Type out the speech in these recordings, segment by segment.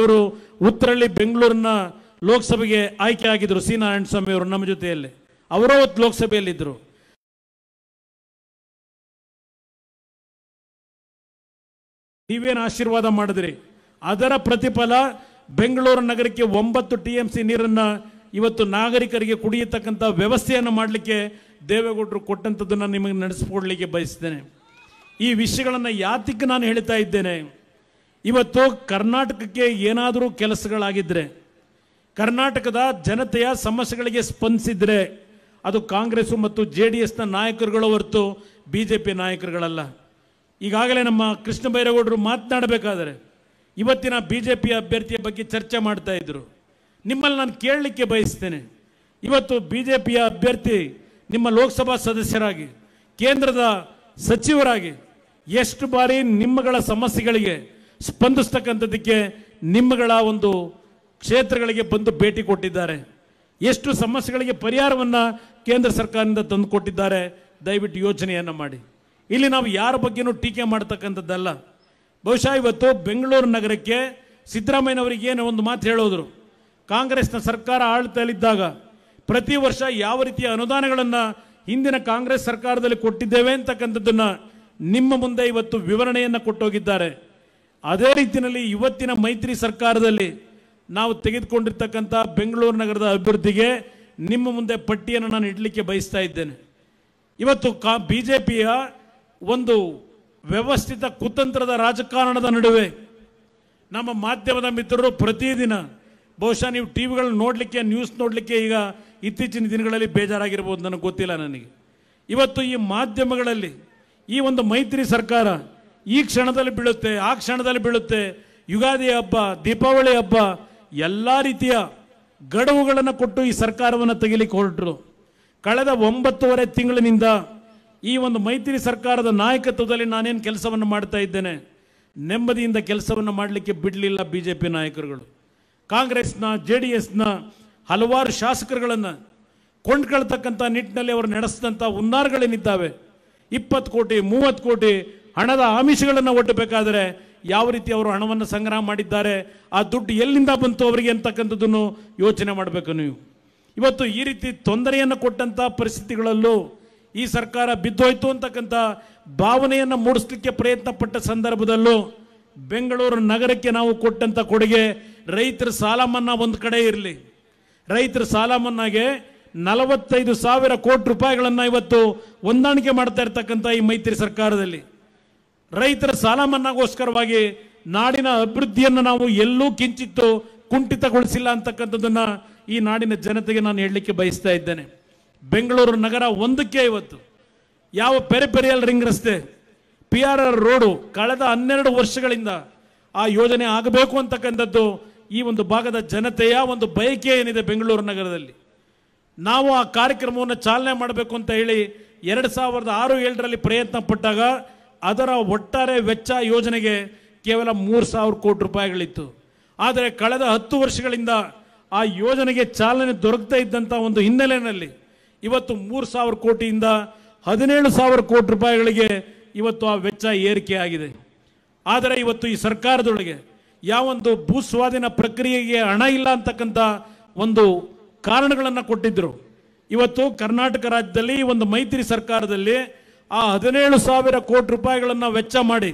ಅವರು ಉತ್ತರಳ್ಳಿ ಬೆಂಗಳೂರಿನ ಲೋಕಸಭೆಗೆ ಆಯ್ಕೆ ಆಗಿದ್ರು ಸಿ ನಾರಾಯಣಸ್ವಾಮಿ ಅವರು ನಮ್ಮ ಜೊತೆಯಲ್ಲಿ ಅವರೂ ಲೋಕಸಭೆಯಲ್ಲಿದ್ದರು ನೀವೇನು ಆಶೀರ್ವಾದ ಮಾಡಿದ್ರಿ ಅದರ ಪ್ರತಿಫಲ ಬೆಂಗಳೂರು ನಗರಕ್ಕೆ ಒಂಬತ್ತು ಟಿ ಎಂ ಸಿ ನೀರನ್ನು ಇವತ್ತು ನಾಗರಿಕರಿಗೆ ಕುಡಿಯತಕ್ಕಂಥ ವ್ಯವಸ್ಥೆಯನ್ನು ಮಾಡಲಿಕ್ಕೆ ದೇವೇಗೌಡರು ಕೊಟ್ಟಂಥದ್ದನ್ನು ನಿಮಗೆ ನಡೆಸಿಕೊಡ್ಲಿಕ್ಕೆ ಬಯಸ್ತೇನೆ ಈ ವಿಷಯಗಳನ್ನು ಯಾತಿಗೆ ನಾನು ಹೇಳ್ತಾ ಇದ್ದೇನೆ ಇವತ್ತು ಕರ್ನಾಟಕಕ್ಕೆ ಏನಾದರೂ ಕೆಲಸಗಳಾಗಿದ್ದರೆ ಕರ್ನಾಟಕದ ಜನತೆಯ ಸಮಸ್ಯೆಗಳಿಗೆ ಸ್ಪಂದಿಸಿದರೆ ಅದು ಕಾಂಗ್ರೆಸ್ಸು ಮತ್ತು ಜೆ ಡಿ ಎಸ್ನ ನಾಯಕರುಗಳು ಹೊರತು ಬಿ ಜೆ ಪಿ ನಾಯಕರುಗಳಲ್ಲ ಈಗಾಗಲೇ ನಮ್ಮ ಕೃಷ್ಣ ಬೈರೇಗೌಡರು ಮಾತನಾಡಬೇಕಾದರೆ ಇವತ್ತಿನ ಬಿ ಜೆ ಪಿ ಅಭ್ಯರ್ಥಿಯ ಬಗ್ಗೆ ಚರ್ಚೆ ಮಾಡ್ತಾ ಇದ್ದರು ನಿಮ್ಮಲ್ಲಿ ನಾನು ಕೇಳಲಿಕ್ಕೆ ಬಯಸ್ತೇನೆ ಇವತ್ತು ಬಿ ಜೆ ಪಿಯ ಅಭ್ಯರ್ಥಿ ನಿಮ್ಮ ಲೋಕಸಭಾ ಸದಸ್ಯರಾಗಿ ಕೇಂದ್ರದ ಸಚಿವರಾಗಿ ಎಷ್ಟು ಬಾರಿ ನಿಮ್ಮಗಳ ಸಮಸ್ಯೆಗಳಿಗೆ ಸ್ಪಂದಿಸ್ತಕ್ಕಂಥದ್ದಕ್ಕೆ ನಿಮ್ಮಗಳ ಒಂದು ಕ್ಷೇತ್ರಗಳಿಗೆ ಬಂದು ಭೇಟಿ ಕೊಟ್ಟಿದ್ದಾರೆ ಎಷ್ಟು ಸಮಸ್ಯೆಗಳಿಗೆ ಪರಿಹಾರವನ್ನು ಕೇಂದ್ರ ಸರ್ಕಾರದಿಂದ ತಂದು ಕೊಟ್ಟಿದ್ದಾರೆ ದಯವಿಟ್ಟು ಯೋಚನೆಯನ್ನು ಮಾಡಿ ಇಲ್ಲಿ ನಾವು ಯಾರ ಬಗ್ಗೆನೂ ಟೀಕೆ ಮಾಡ್ತಕ್ಕಂಥದ್ದಲ್ಲ ಬಹುಶಃ ಇವತ್ತು ಬೆಂಗಳೂರು ನಗರಕ್ಕೆ ಸಿದ್ದರಾಮಯ್ಯನವರಿಗೆ ಏನು ಒಂದು ಮಾತು ಹೇಳೋದ್ರು ಕಾಂಗ್ರೆಸ್ನ ಸರ್ಕಾರ ಆಳ್ತಲಿದ್ದಾಗ ಪ್ರತಿ ವರ್ಷ ಯಾವ ರೀತಿಯ ಅನುದಾನಗಳನ್ನು ಹಿಂದಿನ ಕಾಂಗ್ರೆಸ್ ಸರ್ಕಾರದಲ್ಲಿ ಕೊಟ್ಟಿದ್ದೇವೆ ಅಂತಕ್ಕಂಥದ್ದನ್ನು ನಿಮ್ಮ ಮುಂದೆ ಇವತ್ತು ವಿವರಣೆಯನ್ನು ಕೊಟ್ಟೋಗಿದ್ದಾರೆ ಅದೇ ರೀತಿಯಲ್ಲಿ ಇವತ್ತಿನ ಮೈತ್ರಿ ಸರ್ಕಾರದಲ್ಲಿ ನಾವು ತೆಗೆದುಕೊಂಡಿರ್ತಕ್ಕಂಥ ಬೆಂಗಳೂರು ನಗರದ ಅಭಿವೃದ್ಧಿಗೆ ನಿಮ್ಮ ಮುಂದೆ ಪಟ್ಟಿಯನ್ನು ನಾನು ಇಡಲಿಕ್ಕೆ ಬಯಸ್ತಾ ಇದ್ದೇನೆ ಇವತ್ತು ಕಾ ಬಿ ಜೆ ಪಿಯ ಒಂದು ವ್ಯವಸ್ಥಿತ ಕುತಂತ್ರದ ರಾಜಕಾರಣದ ನಡುವೆ ನಮ್ಮ ಮಾಧ್ಯಮದ ಮಿತ್ರರು ಪ್ರತಿದಿನ ಬಹುಶಃ ನೀವು ಟಿ ವಿಗಳು ನೋಡಲಿಕ್ಕೆ ನ್ಯೂಸ್ ನೋಡಲಿಕ್ಕೆ ಈಗ ಇತ್ತೀಚಿನ ದಿನಗಳಲ್ಲಿ ಬೇಜಾರಾಗಿರ್ಬೋದು ನನಗೆ ಗೊತ್ತಿಲ್ಲ ನನಗೆ ಇವತ್ತು ಈ ಮಾಧ್ಯಮಗಳಲ್ಲಿ ಈ ಒಂದು ಮೈತ್ರಿ ಸರ್ಕಾರ ಈ ಕ್ಷಣದಲ್ಲಿ ಬೀಳುತ್ತೆ ಆ ಕ್ಷಣದಲ್ಲಿ ಬೀಳುತ್ತೆ ಯುಗಾದಿ ಹಬ್ಬ ದೀಪಾವಳಿ ಹಬ್ಬ ಎಲ್ಲ ರೀತಿಯ ಗಡುವುಗಳನ್ನು ಕೊಟ್ಟು ಈ ಸರ್ಕಾರವನ್ನು ತೆಗಿಲಿಕ್ಕೆ ಹೊರಟರು ಕಳೆದ ಒಂಬತ್ತುವರೆ ತಿಂಗಳಿನಿಂದ ಈ ಒಂದು ಮೈತ್ರಿ ಸರ್ಕಾರದ ನಾಯಕತ್ವದಲ್ಲಿ ನಾನೇನು ಕೆಲಸವನ್ನು ಮಾಡ್ತಾ ಇದ್ದೇನೆ ನೆಮ್ಮದಿಯಿಂದ ಕೆಲಸವನ್ನು ಮಾಡಲಿಕ್ಕೆ ಬಿಡಲಿಲ್ಲ ಬಿ ಜೆ ಪಿ ನಾಯಕರುಗಳು ಕಾಂಗ್ರೆಸ್ನ ಜೆ ಡಿ ಎಸ್ನ ಹಲವಾರು ಶಾಸಕರುಗಳನ್ನು ಕೊಂಡ್ಕೊಳ್ತಕ್ಕಂಥ ನಿಟ್ಟಿನಲ್ಲಿ ಅವರು ನಡೆಸಿದಂಥ ಹುನ್ನಾರಗಳೇನಿದ್ದಾವೆ ಇಪ್ಪತ್ತು ಕೋಟಿ ಮೂವತ್ತು ಕೋಟಿ ಹಣದ ಆಮಿಷಗಳನ್ನು ಒಡ್ಡಬೇಕಾದರೆ ಯಾವ ರೀತಿ ಅವರು ಹಣವನ್ನು ಸಂಗ್ರಹ ಮಾಡಿದ್ದಾರೆ ಆ ದುಡ್ಡು ಎಲ್ಲಿಂದ ಬಂತು ಅವರಿಗೆ ಅಂತಕ್ಕಂಥದ್ದನ್ನು ಯೋಚನೆ ಮಾಡಬೇಕು ನೀವು ಇವತ್ತು ಈ ರೀತಿ ತೊಂದರೆಯನ್ನು ಕೊಟ್ಟಂಥ ಪರಿಸ್ಥಿತಿಗಳಲ್ಲೂ ಈ ಸರ್ಕಾರ ಬಿದ್ದೋಯ್ತು ಅಂತಕ್ಕಂಥ ಭಾವನೆಯನ್ನು ಮೂಡಿಸ್ಲಿಕ್ಕೆ ಪ್ರಯತ್ನ ಪಟ್ಟ ಸಂದರ್ಭದಲ್ಲೂ ಬೆಂಗಳೂರು ನಗರಕ್ಕೆ ನಾವು ಕೊಟ್ಟಂಥ ಕೊಡುಗೆ ರೈತರ ಸಾಲ ಮನ್ನಾ ಒಂದು ಕಡೆ ಇರಲಿ ರೈತರ ಸಾಲ ಮನ್ನಾಗೆ ನಲವತ್ತೈದು ಸಾವಿರ ಕೋಟಿ ರೂಪಾಯಿಗಳನ್ನು ಇವತ್ತು ಹೊಂದಾಣಿಕೆ ಮಾಡ್ತಾ ಇರ್ತಕ್ಕಂಥ ಈ ಮೈತ್ರಿ ಸರ್ಕಾರದಲ್ಲಿ ರೈತರ ಸಾಲ ಮನ್ನಾಗೋಸ್ಕರವಾಗಿ ನಾಡಿನ ಅಭಿವೃದ್ಧಿಯನ್ನು ನಾವು ಎಲ್ಲೂ ಕಿಂಚಿತ್ತು ಕುಂಠಿತಗೊಳಿಸಿಲ್ಲ ಅಂತಕ್ಕಂಥದ್ದನ್ನು ಈ ನಾಡಿನ ಜನತೆಗೆ ನಾನು ಹೇಳಲಿಕ್ಕೆ ಬಯಸ್ತಾ ಇದ್ದೇನೆ ಬೆಂಗಳೂರು ನಗರ ಒಂದಕ್ಕೆ ಇವತ್ತು ಯಾವ ಪೆರಿಪೆರಿಯಲ್ ರಿಂಗ್ ರಸ್ತೆ ಪಿ ಆರ್ ಆರ್ ರೋಡು ಕಳೆದ ಹನ್ನೆರಡು ವರ್ಷಗಳಿಂದ ಆ ಯೋಜನೆ ಆಗಬೇಕು ಅಂತಕ್ಕಂಥದ್ದು ಈ ಒಂದು ಭಾಗದ ಜನತೆಯ ಒಂದು ಬಯಕೆ ಏನಿದೆ ಬೆಂಗಳೂರು ನಗರದಲ್ಲಿ ನಾವು ಆ ಕಾರ್ಯಕ್ರಮವನ್ನು ಚಾಲನೆ ಮಾಡಬೇಕು ಅಂತ ಹೇಳಿ ಎರಡು ಸಾವಿರದ ಆರು ಏಳರಲ್ಲಿ ಪ್ರಯತ್ನ ಪಟ್ಟಾಗ ಅದರ ಒಟ್ಟಾರೆ ವೆಚ್ಚ ಯೋಜನೆಗೆ ಕೇವಲ ಮೂರು ಸಾವಿರ ಕೋಟಿ ರೂಪಾಯಿಗಳಿತ್ತು ಆದರೆ ಕಳೆದ ಹತ್ತು ವರ್ಷಗಳಿಂದ ಆ ಯೋಜನೆಗೆ ಚಾಲನೆ ದೊರಕ್ತಾ ಇದ್ದಂಥ ಒಂದು ಹಿನ್ನೆಲೆಯಲ್ಲಿ ಇವತ್ತು ಮೂರು ಸಾವಿರ ಕೋಟಿಯಿಂದ ಹದಿನೇಳು ಸಾವಿರ ಕೋಟಿ ರೂಪಾಯಿಗಳಿಗೆ ಇವತ್ತು ಆ ವೆಚ್ಚ ಏರಿಕೆಯಾಗಿದೆ ಆದರೆ ಇವತ್ತು ಈ ಸರ್ಕಾರದೊಳಗೆ ಯಾವೊಂದು ಭೂಸ್ವಾಧೀನ ಪ್ರಕ್ರಿಯೆಗೆ ಹಣ ಇಲ್ಲ ಅಂತಕ್ಕಂಥ ಒಂದು ಕಾರಣಗಳನ್ನು ಕೊಟ್ಟಿದ್ದರು ಇವತ್ತು ಕರ್ನಾಟಕ ರಾಜ್ಯದಲ್ಲಿ ಒಂದು ಮೈತ್ರಿ ಸರ್ಕಾರದಲ್ಲಿ ಆ ಹದಿನೇಳು ಸಾವಿರ ಕೋಟಿ ರೂಪಾಯಿಗಳನ್ನು ವೆಚ್ಚ ಮಾಡಿ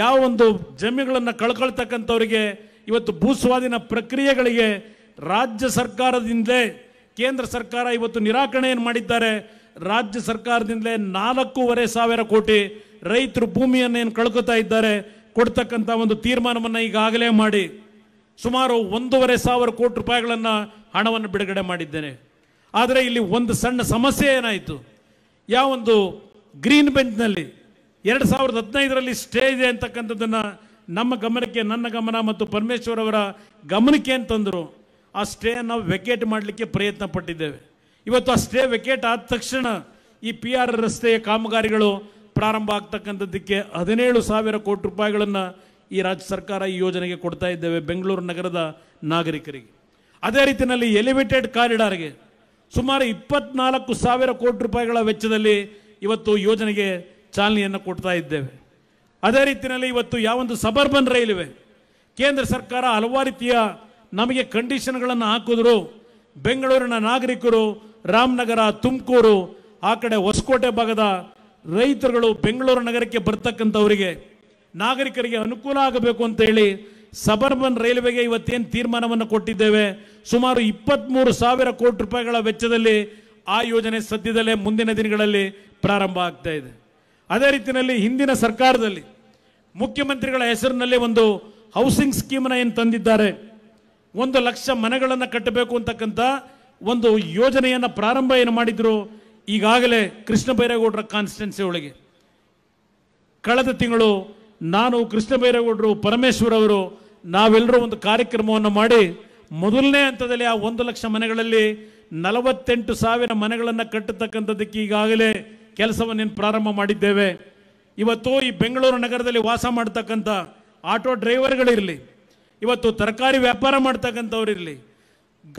ಯಾವ ಒಂದು ಜಮೀನುಗಳನ್ನು ಕಳ್ಕೊಳ್ತಕ್ಕಂಥವರಿಗೆ ಇವತ್ತು ಭೂಸ್ವಾಧೀನ ಪ್ರಕ್ರಿಯೆಗಳಿಗೆ ರಾಜ್ಯ ಸರ್ಕಾರದಿಂದಲೇ ಕೇಂದ್ರ ಸರ್ಕಾರ ಇವತ್ತು ನಿರಾಕರಣೆಯನ್ನು ಮಾಡಿದ್ದಾರೆ ರಾಜ್ಯ ಸರ್ಕಾರದಿಂದಲೇ ನಾಲ್ಕೂವರೆ ಸಾವಿರ ಕೋಟಿ ರೈತರು ಭೂಮಿಯನ್ನು ಏನು ಕಳ್ಕೊತಾ ಇದ್ದಾರೆ ಕೊಡ್ತಕ್ಕಂಥ ಒಂದು ತೀರ್ಮಾನವನ್ನು ಈಗಾಗಲೇ ಮಾಡಿ ಸುಮಾರು ಒಂದೂವರೆ ಸಾವಿರ ಕೋಟಿ ರೂಪಾಯಿಗಳನ್ನು ಹಣವನ್ನು ಬಿಡುಗಡೆ ಮಾಡಿದ್ದೇನೆ ಆದರೆ ಇಲ್ಲಿ ಒಂದು ಸಣ್ಣ ಸಮಸ್ಯೆ ಏನಾಯಿತು ಯಾವೊಂದು ಗ್ರೀನ್ ಬೆಂಚ್ನಲ್ಲಿ ಎರಡು ಸಾವಿರದ ಹದಿನೈದರಲ್ಲಿ ಸ್ಟೇ ಇದೆ ಅಂತಕ್ಕಂಥದ್ದನ್ನು ನಮ್ಮ ಗಮನಕ್ಕೆ ನನ್ನ ಗಮನ ಮತ್ತು ಪರಮೇಶ್ವರ್ ಅವರ ಗಮನಕ್ಕೆ ಅಂತಂದರು ಆ ನಾವು ವೆಕೇಟ್ ಮಾಡಲಿಕ್ಕೆ ಪ್ರಯತ್ನ ಪಟ್ಟಿದ್ದೇವೆ ಇವತ್ತು ಆ ಸ್ಟೇ ವೆಕೇಟ್ ಆದ ತಕ್ಷಣ ಈ ಪಿ ಆರ್ ರಸ್ತೆಯ ಕಾಮಗಾರಿಗಳು ಪ್ರಾರಂಭ ಆಗ್ತಕ್ಕಂಥದ್ದಕ್ಕೆ ಹದಿನೇಳು ಸಾವಿರ ಕೋಟಿ ರೂಪಾಯಿಗಳನ್ನು ಈ ರಾಜ್ಯ ಸರ್ಕಾರ ಈ ಯೋಜನೆಗೆ ಕೊಡ್ತಾ ಇದ್ದೇವೆ ಬೆಂಗಳೂರು ನಗರದ ನಾಗರಿಕರಿಗೆ ಅದೇ ರೀತಿಯಲ್ಲಿ ಎಲಿವೇಟೆಡ್ ಕಾರಿಡಾರ್ಗೆ ಸುಮಾರು ಇಪ್ಪತ್ನಾಲ್ಕು ಸಾವಿರ ಕೋಟಿ ರೂಪಾಯಿಗಳ ವೆಚ್ಚದಲ್ಲಿ ಇವತ್ತು ಯೋಜನೆಗೆ ಚಾಲನೆಯನ್ನು ಕೊಡ್ತಾ ಇದ್ದೇವೆ ಅದೇ ರೀತಿಯಲ್ಲಿ ಇವತ್ತು ಯಾವೊಂದು ಸಬರ್ಬನ್ ರೈಲ್ವೆ ಕೇಂದ್ರ ಸರ್ಕಾರ ಹಲವಾರು ರೀತಿಯ ನಮಗೆ ಕಂಡೀಷನ್ಗಳನ್ನು ಹಾಕಿದ್ರು ಬೆಂಗಳೂರಿನ ನಾಗರಿಕರು ರಾಮನಗರ ತುಮಕೂರು ಆ ಕಡೆ ಹೊಸಕೋಟೆ ಭಾಗದ ರೈತರುಗಳು ಬೆಂಗಳೂರು ನಗರಕ್ಕೆ ಬರ್ತಕ್ಕಂಥವರಿಗೆ ನಾಗರಿಕರಿಗೆ ಅನುಕೂಲ ಆಗಬೇಕು ಅಂತ ಹೇಳಿ ಸಬರ್ಬನ್ ರೈಲ್ವೆಗೆ ಇವತ್ತೇನು ತೀರ್ಮಾನವನ್ನು ಕೊಟ್ಟಿದ್ದೇವೆ ಸುಮಾರು ಇಪ್ಪತ್ತ್ಮೂರು ಸಾವಿರ ಕೋಟಿ ರೂಪಾಯಿಗಳ ವೆಚ್ಚದಲ್ಲಿ ಆ ಯೋಜನೆ ಸದ್ಯದಲ್ಲೇ ಮುಂದಿನ ದಿನಗಳಲ್ಲಿ ಪ್ರಾರಂಭ ಆಗ್ತಾ ಇದೆ ಅದೇ ರೀತಿಯಲ್ಲಿ ಹಿಂದಿನ ಸರ್ಕಾರದಲ್ಲಿ ಮುಖ್ಯಮಂತ್ರಿಗಳ ಹೆಸರಿನಲ್ಲಿ ಒಂದು ಹೌಸಿಂಗ್ ಸ್ಕೀಮ್ನ ಏನು ತಂದಿದ್ದಾರೆ ಒಂದು ಲಕ್ಷ ಮನೆಗಳನ್ನು ಕಟ್ಟಬೇಕು ಅಂತಕ್ಕಂಥ ಒಂದು ಯೋಜನೆಯನ್ನು ಪ್ರಾರಂಭ ಏನು ಮಾಡಿದ್ರು ಈಗಾಗಲೇ ಕೃಷ್ಣ ಬೈರೇಗೌಡರ ಕಾನ್ಸ್ಟೆನ್ಸಿ ಒಳಗೆ ಕಳೆದ ತಿಂಗಳು ನಾನು ಕೃಷ್ಣ ಬೈರೇಗೌಡರು ಪರಮೇಶ್ವರ್ ಅವರು ನಾವೆಲ್ಲರೂ ಒಂದು ಕಾರ್ಯಕ್ರಮವನ್ನು ಮಾಡಿ ಮೊದಲನೇ ಹಂತದಲ್ಲಿ ಆ ಒಂದು ಲಕ್ಷ ಮನೆಗಳಲ್ಲಿ ನಲವತ್ತೆಂಟು ಸಾವಿರ ಮನೆಗಳನ್ನು ಕಟ್ಟತಕ್ಕಂಥದ್ದಕ್ಕೆ ಈಗಾಗಲೇ ಕೆಲಸವನ್ನು ಪ್ರಾರಂಭ ಮಾಡಿದ್ದೇವೆ ಇವತ್ತು ಈ ಬೆಂಗಳೂರು ನಗರದಲ್ಲಿ ವಾಸ ಮಾಡ್ತಕ್ಕಂಥ ಆಟೋ ಡ್ರೈವರ್ಗಳಿರಲಿ ಇವತ್ತು ತರಕಾರಿ ವ್ಯಾಪಾರ ಇರಲಿ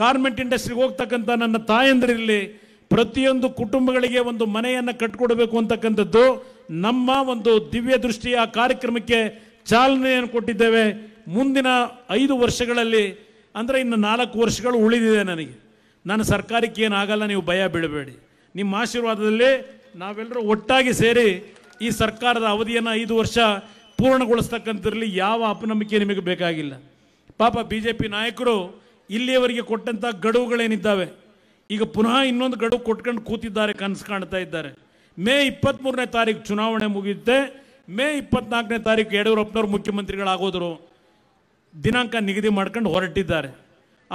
ಗಾರ್ಮೆಂಟ್ ಇಂಡಸ್ಟ್ರಿಗೆ ಹೋಗ್ತಕ್ಕಂಥ ನನ್ನ ತಾಯಂದಿರಿರಲಿ ಪ್ರತಿಯೊಂದು ಕುಟುಂಬಗಳಿಗೆ ಒಂದು ಮನೆಯನ್ನು ಕಟ್ಕೊಡ್ಬೇಕು ಅಂತಕ್ಕಂಥದ್ದು ನಮ್ಮ ಒಂದು ದಿವ್ಯ ದೃಷ್ಟಿಯ ಕಾರ್ಯಕ್ರಮಕ್ಕೆ ಚಾಲನೆಯನ್ನು ಕೊಟ್ಟಿದ್ದೇವೆ ಮುಂದಿನ ಐದು ವರ್ಷಗಳಲ್ಲಿ ಅಂದರೆ ಇನ್ನು ನಾಲ್ಕು ವರ್ಷಗಳು ಉಳಿದಿದೆ ನನಗೆ ನನ್ನ ಸರ್ಕಾರಕ್ಕೆ ಏನಾಗಲ್ಲ ನೀವು ಭಯ ಬೀಳಬೇಡಿ ನಿಮ್ಮ ಆಶೀರ್ವಾದದಲ್ಲಿ ನಾವೆಲ್ಲರೂ ಒಟ್ಟಾಗಿ ಸೇರಿ ಈ ಸರ್ಕಾರದ ಅವಧಿಯನ್ನು ಐದು ವರ್ಷ ಪೂರ್ಣಗೊಳಿಸ್ತಕ್ಕಂಥದ್ರಲ್ಲಿ ಯಾವ ಅಪನಂಬಿಕೆ ನಿಮಗೆ ಬೇಕಾಗಿಲ್ಲ ಪಾಪ ಬಿ ಜೆ ಪಿ ನಾಯಕರು ಇಲ್ಲಿಯವರೆಗೆ ಕೊಟ್ಟಂಥ ಗಡುವುಗಳೇನಿದ್ದಾವೆ ಈಗ ಪುನಃ ಇನ್ನೊಂದು ಗಡುವು ಕೊಟ್ಕೊಂಡು ಕೂತಿದ್ದಾರೆ ಕನಸು ಕಾಣ್ತಾ ಇದ್ದಾರೆ ಮೇ ಇಪ್ಪತ್ತ್ಮೂರನೇ ತಾರೀಕು ಚುನಾವಣೆ ಮುಗಿಯುತ್ತೆ ಮೇ ಇಪ್ಪತ್ನಾಲ್ಕನೇ ತಾರೀಕು ಯಡಿಯೂರಪ್ಪನವ್ರು ಮುಖ್ಯಮಂತ್ರಿಗಳಾಗೋದರು ದಿನಾಂಕ ನಿಗದಿ ಮಾಡ್ಕೊಂಡು ಹೊರಟಿದ್ದಾರೆ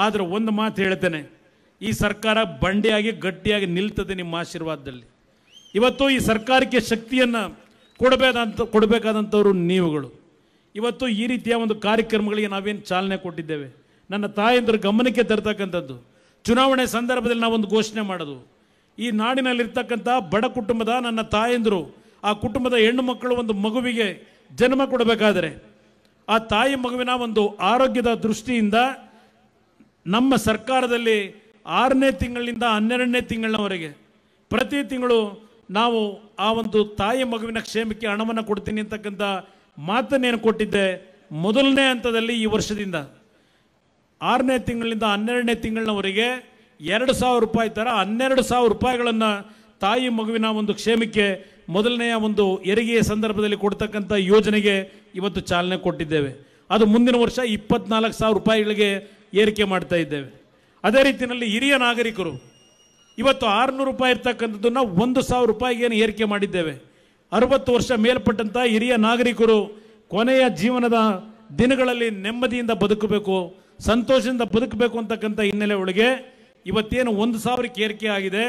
ಆದರೆ ಒಂದು ಮಾತು ಹೇಳ್ತೇನೆ ಈ ಸರ್ಕಾರ ಬಂಡೆಯಾಗಿ ಗಟ್ಟಿಯಾಗಿ ನಿಲ್ತದೆ ನಿಮ್ಮ ಆಶೀರ್ವಾದದಲ್ಲಿ ಇವತ್ತು ಈ ಸರ್ಕಾರಕ್ಕೆ ಶಕ್ತಿಯನ್ನು ಕೊಡಬೇಕಾದ ಕೊಡಬೇಕಾದಂಥವ್ರು ನೀವುಗಳು ಇವತ್ತು ಈ ರೀತಿಯ ಒಂದು ಕಾರ್ಯಕ್ರಮಗಳಿಗೆ ನಾವೇನು ಚಾಲನೆ ಕೊಟ್ಟಿದ್ದೇವೆ ನನ್ನ ತಾಯಂದ್ರ ಗಮನಕ್ಕೆ ತರ್ತಕ್ಕಂಥದ್ದು ಚುನಾವಣೆ ಸಂದರ್ಭದಲ್ಲಿ ನಾವೊಂದು ಘೋಷಣೆ ಮಾಡೋದು ಈ ನಾಡಿನಲ್ಲಿರ್ತಕ್ಕಂಥ ಬಡ ಕುಟುಂಬದ ನನ್ನ ತಾಯಂದರು ಆ ಕುಟುಂಬದ ಹೆಣ್ಣು ಮಕ್ಕಳು ಒಂದು ಮಗುವಿಗೆ ಜನ್ಮ ಕೊಡಬೇಕಾದರೆ ಆ ತಾಯಿ ಮಗುವಿನ ಒಂದು ಆರೋಗ್ಯದ ದೃಷ್ಟಿಯಿಂದ ನಮ್ಮ ಸರ್ಕಾರದಲ್ಲಿ ಆರನೇ ತಿಂಗಳಿಂದ ಹನ್ನೆರಡನೇ ತಿಂಗಳಿನವರೆಗೆ ಪ್ರತಿ ತಿಂಗಳು ನಾವು ಆ ಒಂದು ತಾಯಿ ಮಗುವಿನ ಕ್ಷೇಮಕ್ಕೆ ಹಣವನ್ನು ಕೊಡ್ತೀನಿ ಅಂತಕ್ಕಂಥ ಮಾತನ್ನೇನು ಕೊಟ್ಟಿದ್ದೆ ಮೊದಲನೇ ಹಂತದಲ್ಲಿ ಈ ವರ್ಷದಿಂದ ಆರನೇ ತಿಂಗಳಿಂದ ಹನ್ನೆರಡನೇ ತಿಂಗಳಿನವರೆಗೆ ಎರಡು ಸಾವಿರ ರೂಪಾಯಿ ಥರ ಹನ್ನೆರಡು ಸಾವಿರ ರೂಪಾಯಿಗಳನ್ನು ತಾಯಿ ಮಗುವಿನ ಒಂದು ಕ್ಷೇಮಕ್ಕೆ ಮೊದಲನೆಯ ಒಂದು ಹೆರಿಗೆಯ ಸಂದರ್ಭದಲ್ಲಿ ಕೊಡ್ತಕ್ಕಂಥ ಯೋಜನೆಗೆ ಇವತ್ತು ಚಾಲನೆ ಕೊಟ್ಟಿದ್ದೇವೆ ಅದು ಮುಂದಿನ ವರ್ಷ ಇಪ್ಪತ್ನಾಲ್ಕು ಸಾವಿರ ರೂಪಾಯಿಗಳಿಗೆ ಏರಿಕೆ ಮಾಡ್ತಾ ಇದ್ದೇವೆ ಅದೇ ರೀತಿಯಲ್ಲಿ ಹಿರಿಯ ನಾಗರಿಕರು ಇವತ್ತು ಆರುನೂರು ರೂಪಾಯಿ ಇರ್ತಕ್ಕಂಥದ್ದನ್ನ ಒಂದು ಸಾವಿರ ರೂಪಾಯಿಗೇನು ಏರಿಕೆ ಮಾಡಿದ್ದೇವೆ ಅರವತ್ತು ವರ್ಷ ಮೇಲ್ಪಟ್ಟಂಥ ಹಿರಿಯ ನಾಗರಿಕರು ಕೊನೆಯ ಜೀವನದ ದಿನಗಳಲ್ಲಿ ನೆಮ್ಮದಿಯಿಂದ ಬದುಕಬೇಕು ಸಂತೋಷದಿಂದ ಬದುಕಬೇಕು ಅಂತಕ್ಕಂಥ ಹಿನ್ನೆಲೆ ಒಳಗೆ ಇವತ್ತೇನು ಒಂದು ಸಾವಿರಕ್ಕೆ ಏರಿಕೆ ಆಗಿದೆ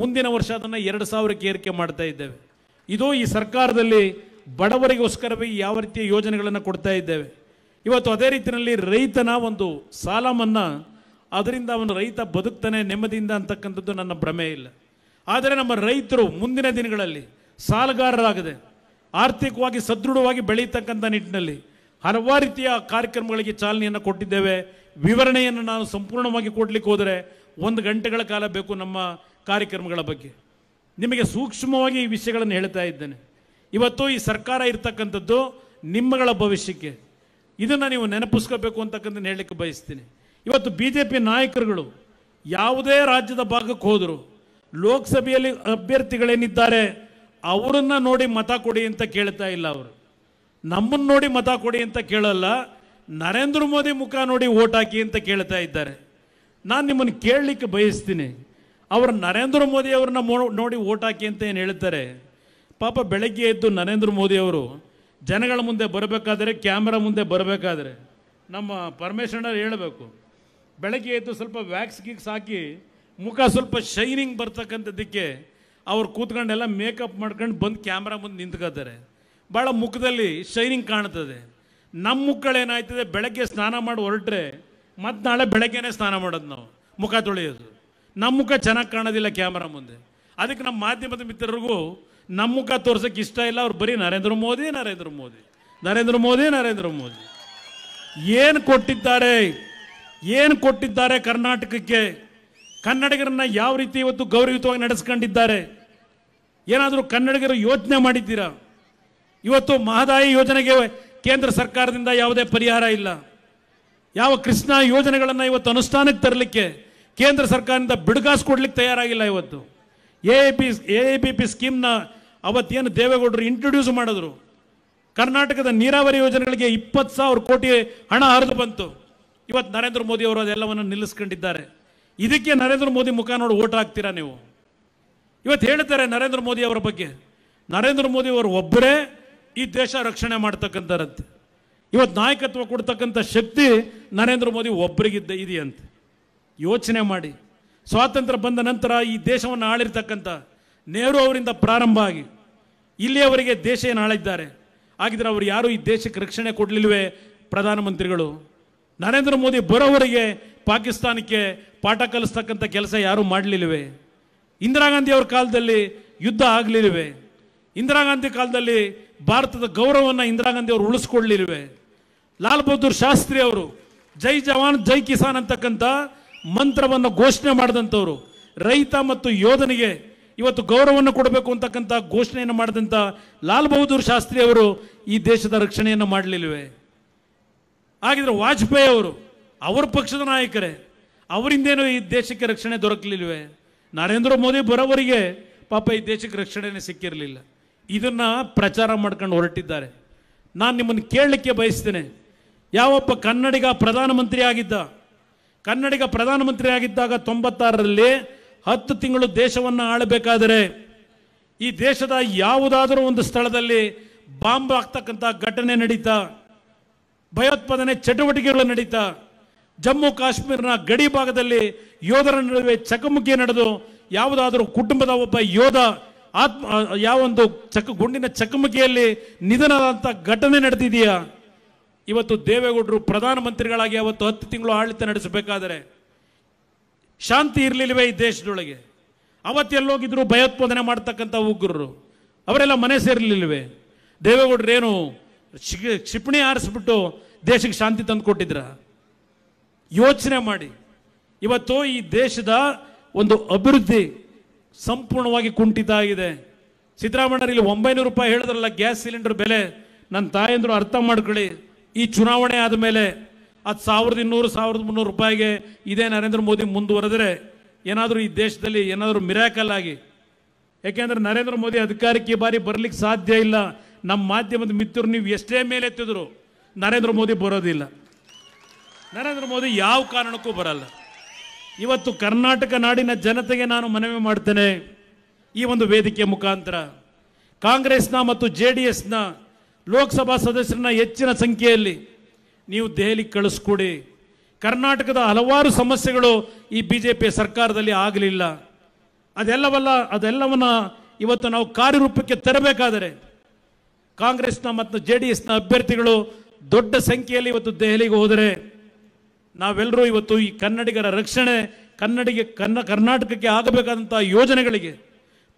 ಮುಂದಿನ ವರ್ಷ ಅದನ್ನು ಎರಡು ಸಾವಿರಕ್ಕೆ ಏರಿಕೆ ಮಾಡ್ತಾ ಇದ್ದೇವೆ ಇದು ಈ ಸರ್ಕಾರದಲ್ಲಿ ಬಡವರಿಗೋಸ್ಕರವೇ ಯಾವ ರೀತಿಯ ಯೋಜನೆಗಳನ್ನು ಕೊಡ್ತಾ ಇದ್ದೇವೆ ಇವತ್ತು ಅದೇ ರೀತಿಯಲ್ಲಿ ರೈತನ ಒಂದು ಸಾಲ ಮನ್ನಾ ಅದರಿಂದ ಅವನು ರೈತ ಬದುಕ್ತಾನೆ ನೆಮ್ಮದಿಯಿಂದ ಅಂತಕ್ಕಂಥದ್ದು ನನ್ನ ಭ್ರಮೆ ಇಲ್ಲ ಆದರೆ ನಮ್ಮ ರೈತರು ಮುಂದಿನ ದಿನಗಳಲ್ಲಿ ಸಾಲಗಾರರಾಗದೆ ಆರ್ಥಿಕವಾಗಿ ಸದೃಢವಾಗಿ ಬೆಳೀತಕ್ಕಂಥ ನಿಟ್ಟಿನಲ್ಲಿ ಹಲವಾರು ರೀತಿಯ ಕಾರ್ಯಕ್ರಮಗಳಿಗೆ ಚಾಲನೆಯನ್ನು ಕೊಟ್ಟಿದ್ದೇವೆ ವಿವರಣೆಯನ್ನು ನಾನು ಸಂಪೂರ್ಣವಾಗಿ ಕೊಡಲಿಕ್ಕೆ ಹೋದರೆ ಒಂದು ಗಂಟೆಗಳ ಕಾಲ ಬೇಕು ನಮ್ಮ ಕಾರ್ಯಕ್ರಮಗಳ ಬಗ್ಗೆ ನಿಮಗೆ ಸೂಕ್ಷ್ಮವಾಗಿ ಈ ವಿಷಯಗಳನ್ನು ಹೇಳ್ತಾ ಇದ್ದೇನೆ ಇವತ್ತು ಈ ಸರ್ಕಾರ ಇರ್ತಕ್ಕಂಥದ್ದು ನಿಮ್ಮಗಳ ಭವಿಷ್ಯಕ್ಕೆ ಇದನ್ನು ನೀವು ನೆನಪಿಸ್ಕೋಬೇಕು ಅಂತಕ್ಕಂಥ ಹೇಳಲಿಕ್ಕೆ ಬಯಸ್ತೀನಿ ಇವತ್ತು ಬಿ ಜೆ ಪಿ ನಾಯಕರುಗಳು ಯಾವುದೇ ರಾಜ್ಯದ ಭಾಗಕ್ಕೆ ಹೋದರು ಲೋಕಸಭೆಯಲ್ಲಿ ಅಭ್ಯರ್ಥಿಗಳೇನಿದ್ದಾರೆ ಅವರನ್ನು ನೋಡಿ ಮತ ಕೊಡಿ ಅಂತ ಕೇಳ್ತಾ ಇಲ್ಲ ಅವರು ನಮ್ಮನ್ನು ನೋಡಿ ಮತ ಕೊಡಿ ಅಂತ ಕೇಳಲ್ಲ ನರೇಂದ್ರ ಮೋದಿ ಮುಖ ನೋಡಿ ಓಟ್ ಹಾಕಿ ಅಂತ ಕೇಳ್ತಾ ಇದ್ದಾರೆ ನಾನು ನಿಮ್ಮನ್ನು ಕೇಳಲಿಕ್ಕೆ ಬಯಸ್ತೀನಿ ಅವರು ನರೇಂದ್ರ ಮೋದಿ ಅವ್ರನ್ನ ನೋಡಿ ಓಟ್ ಹಾಕಿ ಅಂತ ಏನು ಹೇಳ್ತಾರೆ ಪಾಪ ಬೆಳಗ್ಗೆ ಎದ್ದು ನರೇಂದ್ರ ಮೋದಿ ಅವರು ಜನಗಳ ಮುಂದೆ ಬರಬೇಕಾದರೆ ಕ್ಯಾಮ್ರಾ ಮುಂದೆ ಬರಬೇಕಾದ್ರೆ ನಮ್ಮ ಪರಮೇಶ್ವರ ಹೇಳಬೇಕು ಬೆಳಗ್ಗೆ ಎದ್ದು ಸ್ವಲ್ಪ ವ್ಯಾಕ್ಸ್ ಗೀಕ್ಸ್ ಹಾಕಿ ಮುಖ ಸ್ವಲ್ಪ ಶೈನಿಂಗ್ ಬರ್ತಕ್ಕಂಥದ್ದಕ್ಕೆ ಅವ್ರು ಕೂತ್ಕೊಂಡೆಲ್ಲ ಮೇಕಪ್ ಮಾಡ್ಕೊಂಡು ಬಂದು ಕ್ಯಾಮ್ರಾ ಮುಂದೆ ನಿಂತ್ಕೋತಾರೆ ಭಾಳ ಮುಖದಲ್ಲಿ ಶೈನಿಂಗ್ ಕಾಣ್ತದೆ ನಮ್ಮ ಮುಖಗಳೇನಾಯ್ತದೆ ಬೆಳಗ್ಗೆ ಸ್ನಾನ ಮಾಡಿ ಹೊರಟ್ರೆ ಮತ್ತು ನಾಳೆ ಬೆಳಗ್ಗೆನೇ ಸ್ನಾನ ಮಾಡೋದು ನಾವು ಮುಖ ತೊಳೆಯೋದು ನಮ್ಮ ಮುಖ ಚೆನ್ನಾಗಿ ಕಾಣೋದಿಲ್ಲ ಕ್ಯಾಮ್ರಾ ಮುಂದೆ ಅದಕ್ಕೆ ನಮ್ಮ ಮಾಧ್ಯಮದ ಮಿತ್ರರಿಗೂ ನಮ್ಮ ಮುಖ ತೋರ್ಸೋಕ್ಕೆ ಇಷ್ಟ ಇಲ್ಲ ಅವ್ರು ಬರೀ ನರೇಂದ್ರ ಮೋದಿ ನರೇಂದ್ರ ಮೋದಿ ನರೇಂದ್ರ ಮೋದಿ ನರೇಂದ್ರ ಮೋದಿ ಏನು ಕೊಟ್ಟಿದ್ದಾರೆ ಏನು ಕೊಟ್ಟಿದ್ದಾರೆ ಕರ್ನಾಟಕಕ್ಕೆ ಕನ್ನಡಿಗರನ್ನ ಯಾವ ರೀತಿ ಇವತ್ತು ಗೌರವಯುತವಾಗಿ ನಡೆಸ್ಕೊಂಡಿದ್ದಾರೆ ಏನಾದರೂ ಕನ್ನಡಿಗರು ಯೋಚನೆ ಮಾಡಿದ್ದೀರಾ ಇವತ್ತು ಮಹದಾಯಿ ಯೋಜನೆಗೆ ಕೇಂದ್ರ ಸರ್ಕಾರದಿಂದ ಯಾವುದೇ ಪರಿಹಾರ ಇಲ್ಲ ಯಾವ ಕೃಷ್ಣ ಯೋಜನೆಗಳನ್ನು ಇವತ್ತು ಅನುಷ್ಠಾನಕ್ಕೆ ತರಲಿಕ್ಕೆ ಕೇಂದ್ರ ಸರ್ಕಾರದಿಂದ ಬಿಡುಗಾಸು ಕೊಡ್ಲಿಕ್ಕೆ ತಯಾರಾಗಿಲ್ಲ ಇವತ್ತು A P A B P ಸ್ಕೀಮ್ನ ಅವತ್ತೇನು ದೇವೇಗೌಡರು ಇಂಟ್ರೊಡ್ಯೂಸ್ ಮಾಡಿದ್ರು ಕರ್ನಾಟಕದ ನೀರಾವರಿ ಯೋಜನೆಗಳಿಗೆ ಇಪ್ಪತ್ತು ಸಾವಿರ ಕೋಟಿ ಹಣ ಹರಿದು ಬಂತು ಇವತ್ತು ನರೇಂದ್ರ ಮೋದಿ ಅವರು ಅದೆಲ್ಲವನ್ನು ನಿಲ್ಲಿಸ್ಕೊಂಡಿದ್ದಾರೆ ಇದಕ್ಕೆ ನರೇಂದ್ರ ಮೋದಿ ಮುಖ ನೋಡಿ ಓಟ್ ಹಾಕ್ತೀರಾ ನೀವು ಇವತ್ತು ಹೇಳ್ತಾರೆ ನರೇಂದ್ರ ಮೋದಿ ಅವರ ಬಗ್ಗೆ ನರೇಂದ್ರ ಮೋದಿ ಅವರು ಒಬ್ಬರೇ ಈ ದೇಶ ರಕ್ಷಣೆ ಮಾಡ್ತಕ್ಕಂಥರಂತೆ ಇವತ್ತು ನಾಯಕತ್ವ ಕೊಡ್ತಕ್ಕಂಥ ಶಕ್ತಿ ನರೇಂದ್ರ ಮೋದಿ ಒಬ್ಬರಿಗಿದ್ದ ಇದೆಯಂತೆ ಯೋಚನೆ ಮಾಡಿ ಸ್ವಾತಂತ್ರ್ಯ ಬಂದ ನಂತರ ಈ ದೇಶವನ್ನು ಆಳಿರ್ತಕ್ಕಂಥ ನೆಹರು ಅವರಿಂದ ಪ್ರಾರಂಭ ಆಗಿ ಇಲ್ಲಿಯವರೆಗೆ ದೇಶ ಏನು ಆಳಿದ್ದಾರೆ ಹಾಗಿದ್ರೆ ಅವರು ಯಾರೂ ಈ ದೇಶಕ್ಕೆ ರಕ್ಷಣೆ ಕೊಡಲಿಲ್ವೇ ಪ್ರಧಾನಮಂತ್ರಿಗಳು ನರೇಂದ್ರ ಮೋದಿ ಬರೋವರೆಗೆ ಪಾಕಿಸ್ತಾನಕ್ಕೆ ಪಾಠ ಕಲಿಸ್ತಕ್ಕಂಥ ಕೆಲಸ ಯಾರೂ ಮಾಡಲಿಲ್ಲವೆ ಇಂದಿರಾ ಗಾಂಧಿ ಅವ್ರ ಕಾಲದಲ್ಲಿ ಯುದ್ಧ ಆಗಲಿಲ್ಲವೆ ಇಂದಿರಾ ಗಾಂಧಿ ಕಾಲದಲ್ಲಿ ಭಾರತದ ಗೌರವವನ್ನು ಇಂದಿರಾ ಗಾಂಧಿ ಅವರು ಉಳಿಸ್ಕೊಳ್ಳಿಲ್ವೆ ಲಾಲ್ ಬಹದ್ದೂರ್ ಶಾಸ್ತ್ರಿ ಅವರು ಜೈ ಜವಾನ್ ಜೈ ಕಿಸಾನ್ ಅಂತಕ್ಕಂಥ ಮಂತ್ರವನ್ನು ಘೋಷಣೆ ಮಾಡಿದಂಥವ್ರು ರೈತ ಮತ್ತು ಯೋಧನಿಗೆ ಇವತ್ತು ಗೌರವವನ್ನು ಕೊಡಬೇಕು ಅಂತಕ್ಕಂಥ ಘೋಷಣೆಯನ್ನು ಮಾಡಿದಂಥ ಲಾಲ್ ಬಹದ್ದೂರ್ ಶಾಸ್ತ್ರಿ ಅವರು ಈ ದೇಶದ ರಕ್ಷಣೆಯನ್ನು ಮಾಡಲಿಲ್ಲವೆ ಹಾಗಿದ್ರೆ ವಾಜಪೇಯಿ ಅವರು ಅವರ ಪಕ್ಷದ ನಾಯಕರೇ ಅವರಿಂದೇನು ಈ ದೇಶಕ್ಕೆ ರಕ್ಷಣೆ ದೊರಕಲಿಲ್ವೇ ನರೇಂದ್ರ ಮೋದಿ ಬರೋವರಿಗೆ ಪಾಪ ಈ ದೇಶಕ್ಕೆ ರಕ್ಷಣೆನೇ ಸಿಕ್ಕಿರಲಿಲ್ಲ ಇದನ್ನು ಪ್ರಚಾರ ಮಾಡ್ಕೊಂಡು ಹೊರಟಿದ್ದಾರೆ ನಾನು ನಿಮ್ಮನ್ನು ಕೇಳಲಿಕ್ಕೆ ಬಯಸ್ತೇನೆ ಯಾವೊಬ್ಬ ಕನ್ನಡಿಗ ಪ್ರಧಾನಮಂತ್ರಿ ಆಗಿದ್ದ ಕನ್ನಡಿಗ ಪ್ರಧಾನಮಂತ್ರಿ ಆಗಿದ್ದಾಗ ತೊಂಬತ್ತಾರರಲ್ಲಿ ಹತ್ತು ತಿಂಗಳು ದೇಶವನ್ನು ಆಳಬೇಕಾದರೆ ಈ ದೇಶದ ಯಾವುದಾದರೂ ಒಂದು ಸ್ಥಳದಲ್ಲಿ ಬಾಂಬ್ ಆಗ್ತಕ್ಕಂಥ ಘಟನೆ ನಡೀತಾ ಭಯೋತ್ಪಾದನೆ ಚಟುವಟಿಕೆಗಳು ನಡೀತಾ ಜಮ್ಮು ಕಾಶ್ಮೀರನ ಗಡಿ ಭಾಗದಲ್ಲಿ ಯೋಧರ ನಡುವೆ ಚಕಮುಕಿ ನಡೆದು ಯಾವುದಾದರೂ ಕುಟುಂಬದ ಒಬ್ಬ ಯೋಧ ಆತ್ಮ ಯಾವೊಂದು ಚಕ ಗುಂಡಿನ ಚಕಮಕಿಯಲ್ಲಿ ನಿಧನದಂಥ ಘಟನೆ ನಡೆದಿದೆಯಾ ಇವತ್ತು ದೇವೇಗೌಡರು ಪ್ರಧಾನಮಂತ್ರಿಗಳಾಗಿ ಅವತ್ತು ಹತ್ತು ತಿಂಗಳು ಆಡಳಿತ ನಡೆಸಬೇಕಾದರೆ ಶಾಂತಿ ಇರಲಿಲ್ಲವೇ ಈ ದೇಶದೊಳಗೆ ಅವತ್ತೆಲ್ಲೋಗಿದ್ರು ಭಯೋತ್ಪಾದನೆ ಮಾಡ್ತಕ್ಕಂಥ ಉಗ್ರರು ಅವರೆಲ್ಲ ಮನೆ ದೇವೇಗೌಡರು ಏನು ಕ್ಷಿಪಣಿ ಆರಿಸ್ಬಿಟ್ಟು ದೇಶಕ್ಕೆ ಶಾಂತಿ ತಂದು ಕೊಟ್ಟಿದ್ರ ಯೋಚನೆ ಮಾಡಿ ಇವತ್ತು ಈ ದೇಶದ ಒಂದು ಅಭಿವೃದ್ಧಿ ಸಂಪೂರ್ಣವಾಗಿ ಕುಂಠಿತ ಆಗಿದೆ ಸಿದ್ದರಾಮಯ್ಯರು ಇಲ್ಲಿ ಒಂಬೈನೂರು ರೂಪಾಯಿ ಹೇಳಿದ್ರಲ್ಲ ಗ್ಯಾಸ್ ಸಿಲಿಂಡರ್ ಬೆಲೆ ನನ್ನ ತಾಯಂದ್ರು ಅರ್ಥ ಮಾಡ್ಕೊಳ್ಳಿ ಈ ಚುನಾವಣೆ ಆದ ಮೇಲೆ ಅದು ಸಾವಿರದ ಇನ್ನೂರು ಸಾವಿರದ ಮುನ್ನೂರು ರೂಪಾಯಿಗೆ ಇದೇ ನರೇಂದ್ರ ಮೋದಿ ಮುಂದುವರೆದ್ರೆ ಏನಾದರೂ ಈ ದೇಶದಲ್ಲಿ ಏನಾದರೂ ಮಿರಾಕಲ್ ಆಗಿ ಯಾಕೆಂದರೆ ನರೇಂದ್ರ ಮೋದಿ ಅಧಿಕಾರಕ್ಕೆ ಬಾರಿ ಬರಲಿಕ್ಕೆ ಸಾಧ್ಯ ಇಲ್ಲ ನಮ್ಮ ಮಾಧ್ಯಮದ ಮಿತ್ರರು ನೀವು ಎಷ್ಟೇ ಮೇಲೆ ಎತ್ತಿದ್ರು ನರೇಂದ್ರ ಮೋದಿ ಬರೋದಿಲ್ಲ ನರೇಂದ್ರ ಮೋದಿ ಯಾವ ಕಾರಣಕ್ಕೂ ಬರಲ್ಲ ಇವತ್ತು ಕರ್ನಾಟಕ ನಾಡಿನ ಜನತೆಗೆ ನಾನು ಮನವಿ ಮಾಡ್ತೇನೆ ಈ ಒಂದು ವೇದಿಕೆ ಮುಖಾಂತರ ಕಾಂಗ್ರೆಸ್ನ ಮತ್ತು ಜೆ ಡಿ ಎಸ್ನ ಲೋಕಸಭಾ ಸದಸ್ಯರನ್ನ ಹೆಚ್ಚಿನ ಸಂಖ್ಯೆಯಲ್ಲಿ ನೀವು ದೆಹಲಿಗೆ ಕಳಿಸ್ಕೊಡಿ ಕರ್ನಾಟಕದ ಹಲವಾರು ಸಮಸ್ಯೆಗಳು ಈ ಬಿ ಜೆ ಪಿ ಸರ್ಕಾರದಲ್ಲಿ ಆಗಲಿಲ್ಲ ಅದೆಲ್ಲವಲ್ಲ ಅದೆಲ್ಲವನ್ನ ಇವತ್ತು ನಾವು ಕಾರ್ಯರೂಪಕ್ಕೆ ತರಬೇಕಾದರೆ ಕಾಂಗ್ರೆಸ್ನ ಮತ್ತು ಜೆ ಡಿ ಎಸ್ನ ಅಭ್ಯರ್ಥಿಗಳು ದೊಡ್ಡ ಸಂಖ್ಯೆಯಲ್ಲಿ ಇವತ್ತು ದೆಹಲಿಗೆ ಹೋದರೆ ನಾವೆಲ್ಲರೂ ಇವತ್ತು ಈ ಕನ್ನಡಿಗರ ರಕ್ಷಣೆ ಕನ್ನಡಿಗೆ ಕನ್ನ ಕರ್ನಾಟಕಕ್ಕೆ ಆಗಬೇಕಾದಂಥ ಯೋಜನೆಗಳಿಗೆ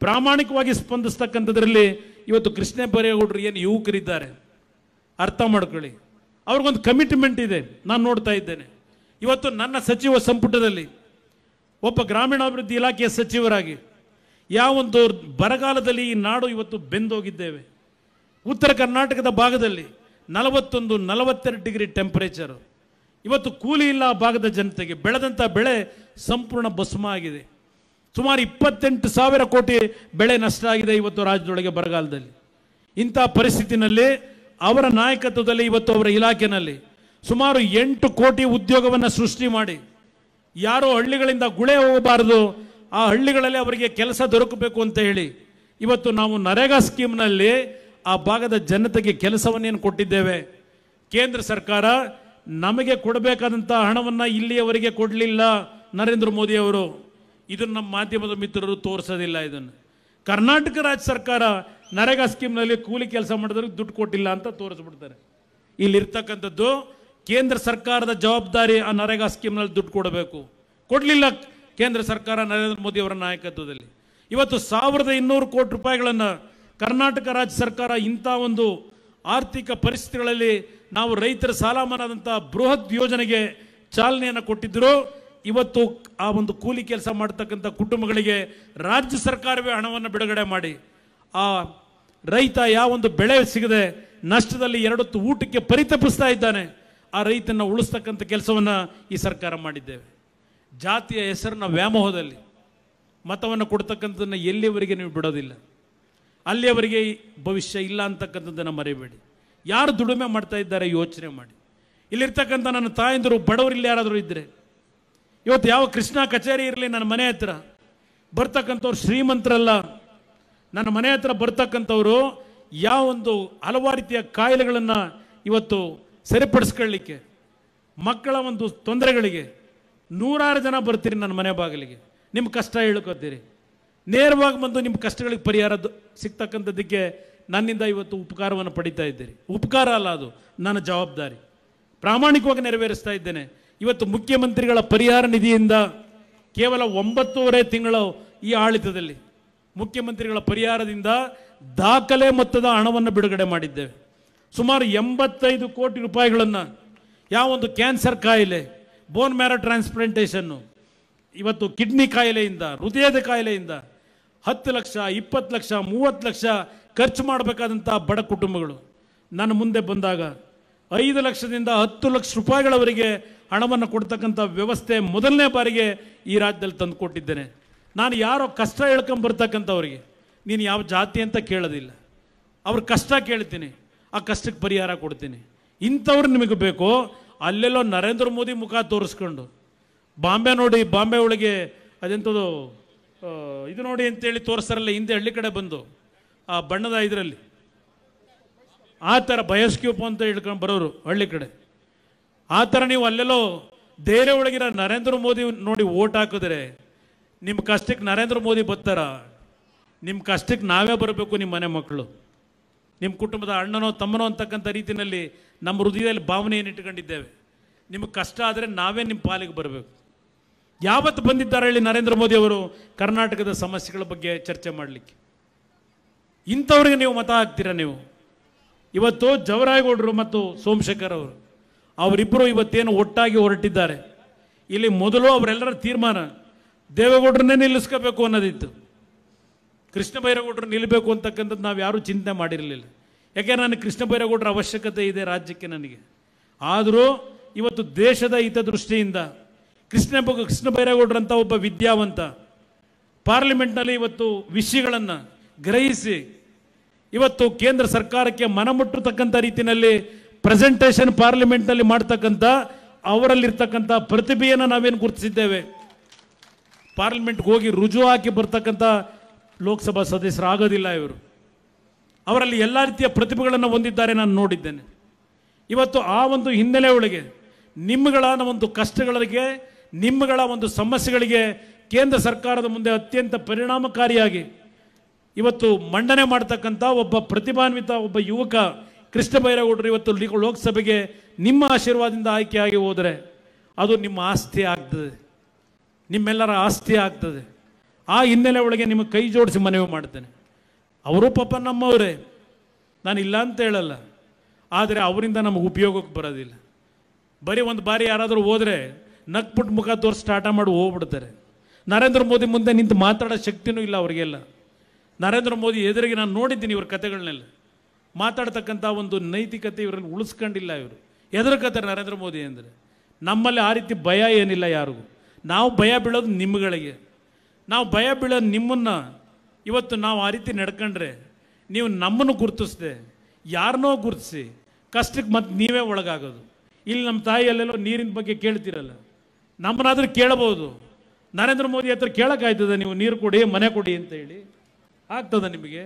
ಪ್ರಾಮಾಣಿಕವಾಗಿ ಸ್ಪಂದಿಸ್ತಕ್ಕಂಥದ್ರಲ್ಲಿ ಇವತ್ತು ಕೃಷ್ಣ ಬರೇಗೌಡರು ಏನು ಯುವಕರಿದ್ದಾರೆ ಅರ್ಥ ಮಾಡ್ಕೊಳ್ಳಿ ಅವ್ರಿಗೊಂದು ಕಮಿಟ್ಮೆಂಟ್ ಇದೆ ನಾನು ನೋಡ್ತಾ ಇದ್ದೇನೆ ಇವತ್ತು ನನ್ನ ಸಚಿವ ಸಂಪುಟದಲ್ಲಿ ಒಬ್ಬ ಗ್ರಾಮೀಣಾಭಿವೃದ್ಧಿ ಇಲಾಖೆಯ ಸಚಿವರಾಗಿ ಯಾವೊಂದು ಬರಗಾಲದಲ್ಲಿ ಈ ನಾಡು ಇವತ್ತು ಬೆಂದೋಗಿದ್ದೇವೆ ಉತ್ತರ ಕರ್ನಾಟಕದ ಭಾಗದಲ್ಲಿ ನಲವತ್ತೊಂದು ನಲವತ್ತೆರಡು ಡಿಗ್ರಿ ಟೆಂಪರೇಚರು ಇವತ್ತು ಕೂಲಿ ಇಲ್ಲ ಭಾಗದ ಜನತೆಗೆ ಬೆಳೆದಂಥ ಬೆಳೆ ಸಂಪೂರ್ಣ ಭಸ್ಮ ಆಗಿದೆ ಸುಮಾರು ಇಪ್ಪತ್ತೆಂಟು ಸಾವಿರ ಕೋಟಿ ಬೆಳೆ ನಷ್ಟ ಆಗಿದೆ ಇವತ್ತು ರಾಜ್ಯದೊಳಗೆ ಬರಗಾಲದಲ್ಲಿ ಇಂಥ ಪರಿಸ್ಥಿತಿನಲ್ಲಿ ಅವರ ನಾಯಕತ್ವದಲ್ಲಿ ಇವತ್ತು ಅವರ ಇಲಾಖೆಯಲ್ಲಿ ಸುಮಾರು ಎಂಟು ಕೋಟಿ ಉದ್ಯೋಗವನ್ನು ಸೃಷ್ಟಿ ಮಾಡಿ ಯಾರೋ ಹಳ್ಳಿಗಳಿಂದ ಗುಳೆ ಹೋಗಬಾರದು ಆ ಹಳ್ಳಿಗಳಲ್ಲಿ ಅವರಿಗೆ ಕೆಲಸ ದೊರಕಬೇಕು ಅಂತ ಹೇಳಿ ಇವತ್ತು ನಾವು ನರೇಗಾ ಸ್ಕೀಮ್ನಲ್ಲಿ ಆ ಭಾಗದ ಜನತೆಗೆ ಕೆಲಸವನ್ನೇನು ಕೊಟ್ಟಿದ್ದೇವೆ ಕೇಂದ್ರ ಸರ್ಕಾರ ನಮಗೆ ಕೊಡಬೇಕಾದಂಥ ಹಣವನ್ನು ಇಲ್ಲಿಯವರೆಗೆ ಕೊಡಲಿಲ್ಲ ನರೇಂದ್ರ ಮೋದಿಯವರು ಇದನ್ನು ನಮ್ಮ ಮಾಧ್ಯಮದ ಮಿತ್ರರು ತೋರಿಸೋದಿಲ್ಲ ಇದನ್ನು ಕರ್ನಾಟಕ ರಾಜ್ಯ ಸರ್ಕಾರ ನರೇಗಾ ಸ್ಕೀಮ್ನಲ್ಲಿ ಕೂಲಿ ಕೆಲಸ ಮಾಡಿದ್ರಿಗೆ ದುಡ್ಡು ಕೊಟ್ಟಿಲ್ಲ ಅಂತ ತೋರಿಸ್ಬಿಡ್ತಾರೆ ಇಲ್ಲಿರ್ತಕ್ಕಂಥದ್ದು ಕೇಂದ್ರ ಸರ್ಕಾರದ ಜವಾಬ್ದಾರಿ ಆ ನರೇಗಾ ಸ್ಕೀಮ್ನಲ್ಲಿ ದುಡ್ಡು ಕೊಡಬೇಕು ಕೊಡಲಿಲ್ಲ ಕೇಂದ್ರ ಸರ್ಕಾರ ನರೇಂದ್ರ ಮೋದಿಯವರ ನಾಯಕತ್ವದಲ್ಲಿ ಇವತ್ತು ಸಾವಿರದ ಇನ್ನೂರು ಕೋಟಿ ರೂಪಾಯಿಗಳನ್ನು ಕರ್ನಾಟಕ ರಾಜ್ಯ ಸರ್ಕಾರ ಇಂಥ ಒಂದು ಆರ್ಥಿಕ ಪರಿಸ್ಥಿತಿಗಳಲ್ಲಿ ನಾವು ರೈತರ ಸಾಲ ಬೃಹತ್ ಯೋಜನೆಗೆ ಚಾಲನೆಯನ್ನು ಕೊಟ್ಟಿದ್ದರು ಇವತ್ತು ಆ ಒಂದು ಕೂಲಿ ಕೆಲಸ ಮಾಡತಕ್ಕಂಥ ಕುಟುಂಬಗಳಿಗೆ ರಾಜ್ಯ ಸರ್ಕಾರವೇ ಹಣವನ್ನು ಬಿಡುಗಡೆ ಮಾಡಿ ಆ ರೈತ ಒಂದು ಬೆಳೆ ಸಿಗದೆ ನಷ್ಟದಲ್ಲಿ ಎರಡೊತ್ತು ಊಟಕ್ಕೆ ಪರಿತಪಿಸ್ತಾ ಇದ್ದಾನೆ ಆ ರೈತನ ಉಳಿಸ್ತಕ್ಕಂಥ ಕೆಲಸವನ್ನು ಈ ಸರ್ಕಾರ ಮಾಡಿದ್ದೇವೆ ಜಾತಿಯ ಹೆಸರನ್ನ ವ್ಯಾಮೋಹದಲ್ಲಿ ಮತವನ್ನು ಕೊಡ್ತಕ್ಕಂಥದ್ದನ್ನು ಎಲ್ಲಿವರೆಗೆ ನೀವು ಬಿಡೋದಿಲ್ಲ ಅಲ್ಲಿಯವರಿಗೆ ಭವಿಷ್ಯ ಇಲ್ಲ ಅಂತಕ್ಕಂಥದ್ದನ್ನು ಮರಿಬೇಡಿ ಯಾರು ದುಡಿಮೆ ಮಾಡ್ತಾ ಇದ್ದಾರೆ ಯೋಚನೆ ಮಾಡಿ ಇಲ್ಲಿರ್ತಕ್ಕಂಥ ನನ್ನ ತಾಯಂದರು ಬಡವರು ಇಲ್ಲಿ ಯಾರಾದರೂ ಇದ್ದರೆ ಇವತ್ತು ಯಾವ ಕೃಷ್ಣ ಕಚೇರಿ ಇರಲಿ ನನ್ನ ಮನೆ ಹತ್ರ ಬರ್ತಕ್ಕಂಥವ್ರು ಶ್ರೀಮಂತರಲ್ಲ ನನ್ನ ಮನೆ ಹತ್ರ ಬರ್ತಕ್ಕಂಥವರು ಯಾವ ಒಂದು ಹಲವಾರು ರೀತಿಯ ಕಾಯಿಲೆಗಳನ್ನು ಇವತ್ತು ಸರಿಪಡಿಸ್ಕೊಳ್ಳಿಕ್ಕೆ ಮಕ್ಕಳ ಒಂದು ತೊಂದರೆಗಳಿಗೆ ನೂರಾರು ಜನ ಬರ್ತೀರಿ ನನ್ನ ಮನೆ ಬಾಗಿಲಿಗೆ ನಿಮ್ಮ ಕಷ್ಟ ಹೇಳ್ಕೊತೀರಿ ನೇರವಾಗಿ ಬಂದು ನಿಮ್ಮ ಕಷ್ಟಗಳಿಗೆ ಪರಿಹಾರ ಸಿಗ್ತಕ್ಕಂಥದ್ದಕ್ಕೆ ನನ್ನಿಂದ ಇವತ್ತು ಉಪಕಾರವನ್ನು ಪಡಿತಾ ಇದ್ದೀರಿ ಉಪಕಾರ ಅಲ್ಲ ಅದು ನನ್ನ ಜವಾಬ್ದಾರಿ ಪ್ರಾಮಾಣಿಕವಾಗಿ ನೆರವೇರಿಸ್ತಾ ಇದ್ದೇನೆ ಇವತ್ತು ಮುಖ್ಯಮಂತ್ರಿಗಳ ಪರಿಹಾರ ನಿಧಿಯಿಂದ ಕೇವಲ ಒಂಬತ್ತೂವರೆ ತಿಂಗಳು ಈ ಆಡಳಿತದಲ್ಲಿ ಮುಖ್ಯಮಂತ್ರಿಗಳ ಪರಿಹಾರದಿಂದ ದಾಖಲೆ ಮೊತ್ತದ ಹಣವನ್ನು ಬಿಡುಗಡೆ ಮಾಡಿದ್ದೇವೆ ಸುಮಾರು ಎಂಬತ್ತೈದು ಕೋಟಿ ರೂಪಾಯಿಗಳನ್ನು ಯಾವೊಂದು ಕ್ಯಾನ್ಸರ್ ಕಾಯಿಲೆ ಬೋನ್ ಮ್ಯಾರೋ ಟ್ರಾನ್ಸ್ಪ್ಲಾಂಟೇಷನ್ನು ಇವತ್ತು ಕಿಡ್ನಿ ಕಾಯಿಲೆಯಿಂದ ಹೃದಯದ ಕಾಯಿಲೆಯಿಂದ ಹತ್ತು ಲಕ್ಷ ಇಪ್ಪತ್ತು ಲಕ್ಷ ಮೂವತ್ತು ಲಕ್ಷ ಖರ್ಚು ಮಾಡಬೇಕಾದಂಥ ಬಡ ಕುಟುಂಬಗಳು ನನ್ನ ಮುಂದೆ ಬಂದಾಗ ಐದು ಲಕ್ಷದಿಂದ ಹತ್ತು ಲಕ್ಷ ರೂಪಾಯಿಗಳವರಿಗೆ ಹಣವನ್ನು ಕೊಡ್ತಕ್ಕಂಥ ವ್ಯವಸ್ಥೆ ಮೊದಲನೇ ಬಾರಿಗೆ ಈ ರಾಜ್ಯದಲ್ಲಿ ತಂದು ಕೊಟ್ಟಿದ್ದೇನೆ ನಾನು ಯಾರೋ ಕಷ್ಟ ಹೇಳ್ಕೊಂಬರ್ತಕ್ಕಂಥವ್ರಿಗೆ ನೀನು ಯಾವ ಜಾತಿ ಅಂತ ಕೇಳೋದಿಲ್ಲ ಅವ್ರ ಕಷ್ಟ ಕೇಳ್ತೀನಿ ಆ ಕಷ್ಟಕ್ಕೆ ಪರಿಹಾರ ಕೊಡ್ತೀನಿ ಇಂಥವ್ರು ನಿಮಗೆ ಬೇಕೋ ಅಲ್ಲೆಲ್ಲೋ ನರೇಂದ್ರ ಮೋದಿ ಮುಖ ತೋರಿಸ್ಕೊಂಡು ಬಾಂಬೆ ನೋಡಿ ಬಾಂಬೆ ಒಳಗೆ ಅದೆಂಥದ್ದು ಇದು ನೋಡಿ ಅಂತೇಳಿ ತೋರಿಸ್ತಾರಲ್ಲ ಹಿಂದೆ ಹಳ್ಳಿ ಕಡೆ ಬಂದು ಆ ಬಣ್ಣದ ಇದರಲ್ಲಿ ಆ ಥರ ಬಯಸ್ಕ್ಯೂಪ್ ಅಂತ ಹೇಳ್ಕೊಂಡು ಬರೋರು ಹಳ್ಳಿ ಕಡೆ ಆ ಥರ ನೀವು ಅಲ್ಲೆಲ್ಲೋ ಧೈರ್ಯ ಒಳಗಿರೋ ನರೇಂದ್ರ ಮೋದಿ ನೋಡಿ ಓಟ್ ಹಾಕಿದ್ರೆ ನಿಮ್ಮ ಕಷ್ಟಕ್ಕೆ ನರೇಂದ್ರ ಮೋದಿ ಬರ್ತಾರ ನಿಮ್ಮ ಕಷ್ಟಕ್ಕೆ ನಾವೇ ಬರಬೇಕು ನಿಮ್ಮ ಮನೆ ಮಕ್ಕಳು ನಿಮ್ಮ ಕುಟುಂಬದ ಅಣ್ಣನೋ ತಮ್ಮನೋ ಅಂತಕ್ಕಂಥ ರೀತಿಯಲ್ಲಿ ನಮ್ಮ ಹೃದಯದಲ್ಲಿ ಭಾವನೆಯನ್ನು ಇಟ್ಕೊಂಡಿದ್ದೇವೆ ನಿಮಗೆ ಕಷ್ಟ ಆದರೆ ನಾವೇ ನಿಮ್ಮ ಪಾಲಿಗೆ ಬರಬೇಕು ಯಾವತ್ತು ಬಂದಿದ್ದಾರೆ ಹೇಳಿ ನರೇಂದ್ರ ಮೋದಿ ಅವರು ಕರ್ನಾಟಕದ ಸಮಸ್ಯೆಗಳ ಬಗ್ಗೆ ಚರ್ಚೆ ಮಾಡಲಿಕ್ಕೆ ಇಂಥವ್ರಿಗೆ ನೀವು ಮತ ಹಾಕ್ತೀರಾ ನೀವು ಇವತ್ತು ಜವರಾಯಗೌಡರು ಮತ್ತು ಸೋಮಶೇಖರ್ ಅವರು ಅವರಿಬ್ಬರು ಇವತ್ತೇನು ಒಟ್ಟಾಗಿ ಹೊರಟಿದ್ದಾರೆ ಇಲ್ಲಿ ಮೊದಲು ಅವರೆಲ್ಲರ ತೀರ್ಮಾನ ದೇವೇಗೌಡರನ್ನೇ ನಿಲ್ಲಿಸ್ಕೋಬೇಕು ಅನ್ನೋದಿತ್ತು ಕೃಷ್ಣ ಬೈರೇಗೌಡರು ನಿಲ್ಲಬೇಕು ಅಂತಕ್ಕಂಥದ್ದು ನಾವು ಯಾರೂ ಚಿಂತೆ ಮಾಡಿರಲಿಲ್ಲ ಯಾಕೆ ನನಗೆ ಕೃಷ್ಣ ಬೈರೇಗೌಡರ ಅವಶ್ಯಕತೆ ಇದೆ ರಾಜ್ಯಕ್ಕೆ ನನಗೆ ಆದರೂ ಇವತ್ತು ದೇಶದ ಹಿತದೃಷ್ಟಿಯಿಂದ ಕೃಷ್ಣ ಕೃಷ್ಣ ಬೈರೇಗೌಡರಂತ ಒಬ್ಬ ವಿದ್ಯಾವಂತ ಪಾರ್ಲಿಮೆಂಟ್ನಲ್ಲಿ ಇವತ್ತು ವಿಷಯಗಳನ್ನು ಗ್ರಹಿಸಿ ಇವತ್ತು ಕೇಂದ್ರ ಸರ್ಕಾರಕ್ಕೆ ಮನಮುಟ್ಟತಕ್ಕಂಥ ರೀತಿಯಲ್ಲಿ ಪ್ರೆಸೆಂಟೇಷನ್ ಪಾರ್ಲಿಮೆಂಟ್ನಲ್ಲಿ ಮಾಡ್ತಕ್ಕಂಥ ಅವರಲ್ಲಿರ್ತಕ್ಕಂಥ ಪ್ರತಿಭೆಯನ್ನು ನಾವೇನು ಗುರುತಿಸಿದ್ದೇವೆ ಪಾರ್ಲಿಮೆಂಟ್ಗೆ ಹೋಗಿ ರುಜು ಹಾಕಿ ಬರ್ತಕ್ಕಂಥ ಲೋಕಸಭಾ ಆಗೋದಿಲ್ಲ ಇವರು ಅವರಲ್ಲಿ ಎಲ್ಲ ರೀತಿಯ ಪ್ರತಿಭೆಗಳನ್ನು ಹೊಂದಿದ್ದಾರೆ ನಾನು ನೋಡಿದ್ದೇನೆ ಇವತ್ತು ಆ ಒಂದು ಹಿನ್ನೆಲೆ ಒಳಗೆ ನಿಮ್ಮಗಳ ಒಂದು ಕಷ್ಟಗಳಿಗೆ ನಿಮ್ಮಗಳ ಒಂದು ಸಮಸ್ಯೆಗಳಿಗೆ ಕೇಂದ್ರ ಸರ್ಕಾರದ ಮುಂದೆ ಅತ್ಯಂತ ಪರಿಣಾಮಕಾರಿಯಾಗಿ ಇವತ್ತು ಮಂಡನೆ ಮಾಡ್ತಕ್ಕಂಥ ಒಬ್ಬ ಪ್ರತಿಭಾನ್ವಿತ ಒಬ್ಬ ಯುವಕ ಕೃಷ್ಣ ಬೈರೇಗೌಡರು ಇವತ್ತು ಲೋಕಸಭೆಗೆ ನಿಮ್ಮ ಆಶೀರ್ವಾದದಿಂದ ಆಯ್ಕೆಯಾಗಿ ಹೋದರೆ ಅದು ನಿಮ್ಮ ಆಸ್ತಿ ಆಗ್ತದೆ ನಿಮ್ಮೆಲ್ಲರ ಆಸ್ತಿ ಆಗ್ತದೆ ಆ ಹಿನ್ನೆಲೆ ಒಳಗೆ ನಿಮಗೆ ಕೈ ಜೋಡಿಸಿ ಮನವಿ ಮಾಡ್ತೇನೆ ಅವರು ಪಾಪ ನಮ್ಮವರೇ ನಾನು ಇಲ್ಲ ಅಂತ ಹೇಳಲ್ಲ ಆದರೆ ಅವರಿಂದ ನಮಗೆ ಉಪಯೋಗಕ್ಕೆ ಬರೋದಿಲ್ಲ ಬರೀ ಒಂದು ಬಾರಿ ಯಾರಾದರೂ ಹೋದರೆ ನಕ್ಬಿಟ್ಟು ಮುಖ ತೋರಿಸಿ ಸ್ಟಾರ್ಟ ಮಾಡಿ ಹೋಗ್ಬಿಡ್ತಾರೆ ನರೇಂದ್ರ ಮೋದಿ ಮುಂದೆ ನಿಂತು ಮಾತಾಡೋ ಶಕ್ತಿನೂ ಇಲ್ಲ ಅವರಿಗೆಲ್ಲ ನರೇಂದ್ರ ಮೋದಿ ಎದುರಿಗೆ ನಾನು ನೋಡಿದ್ದೀನಿ ಇವ್ರ ಕತೆಗಳನ್ನೆಲ್ಲ ಮಾತಾಡ್ತಕ್ಕಂಥ ಒಂದು ನೈತಿಕತೆ ಇವರಲ್ಲಿ ಉಳಿಸ್ಕೊಂಡಿಲ್ಲ ಇವರು ಎದುರ್ಕತ್ತಾರೆ ನರೇಂದ್ರ ಮೋದಿ ಅಂದರೆ ನಮ್ಮಲ್ಲಿ ಆ ರೀತಿ ಭಯ ಏನಿಲ್ಲ ಯಾರಿಗೂ ನಾವು ಭಯ ಬೀಳೋದು ನಿಮ್ಮಗಳಿಗೆ ನಾವು ಭಯ ಬೀಳೋದು ನಿಮ್ಮನ್ನು ಇವತ್ತು ನಾವು ಆ ರೀತಿ ನಡ್ಕೊಂಡ್ರೆ ನೀವು ನಮ್ಮನ್ನು ಗುರುತಿಸ್ದೆ ಯಾರನ್ನೋ ಗುರುತಿಸಿ ಕಷ್ಟಕ್ಕೆ ಮತ್ತೆ ನೀವೇ ಒಳಗಾಗೋದು ಇಲ್ಲಿ ನಮ್ಮ ತಾಯಿಯಲ್ಲೆಲ್ಲೋ ನೀರಿನ ಬಗ್ಗೆ ಕೇಳ್ತಿರಲ್ಲ ನಮ್ಮನಾದ್ರೂ ಕೇಳಬಹುದು ನರೇಂದ್ರ ಮೋದಿ ಹತ್ರ ಕೇಳೋಕ್ಕಾಯ್ತದೆ ನೀವು ನೀರು ಕೊಡಿ ಮನೆ ಕೊಡಿ ಅಂತ ಹೇಳಿ ಆಗ್ತದೆ ನಿಮಗೆ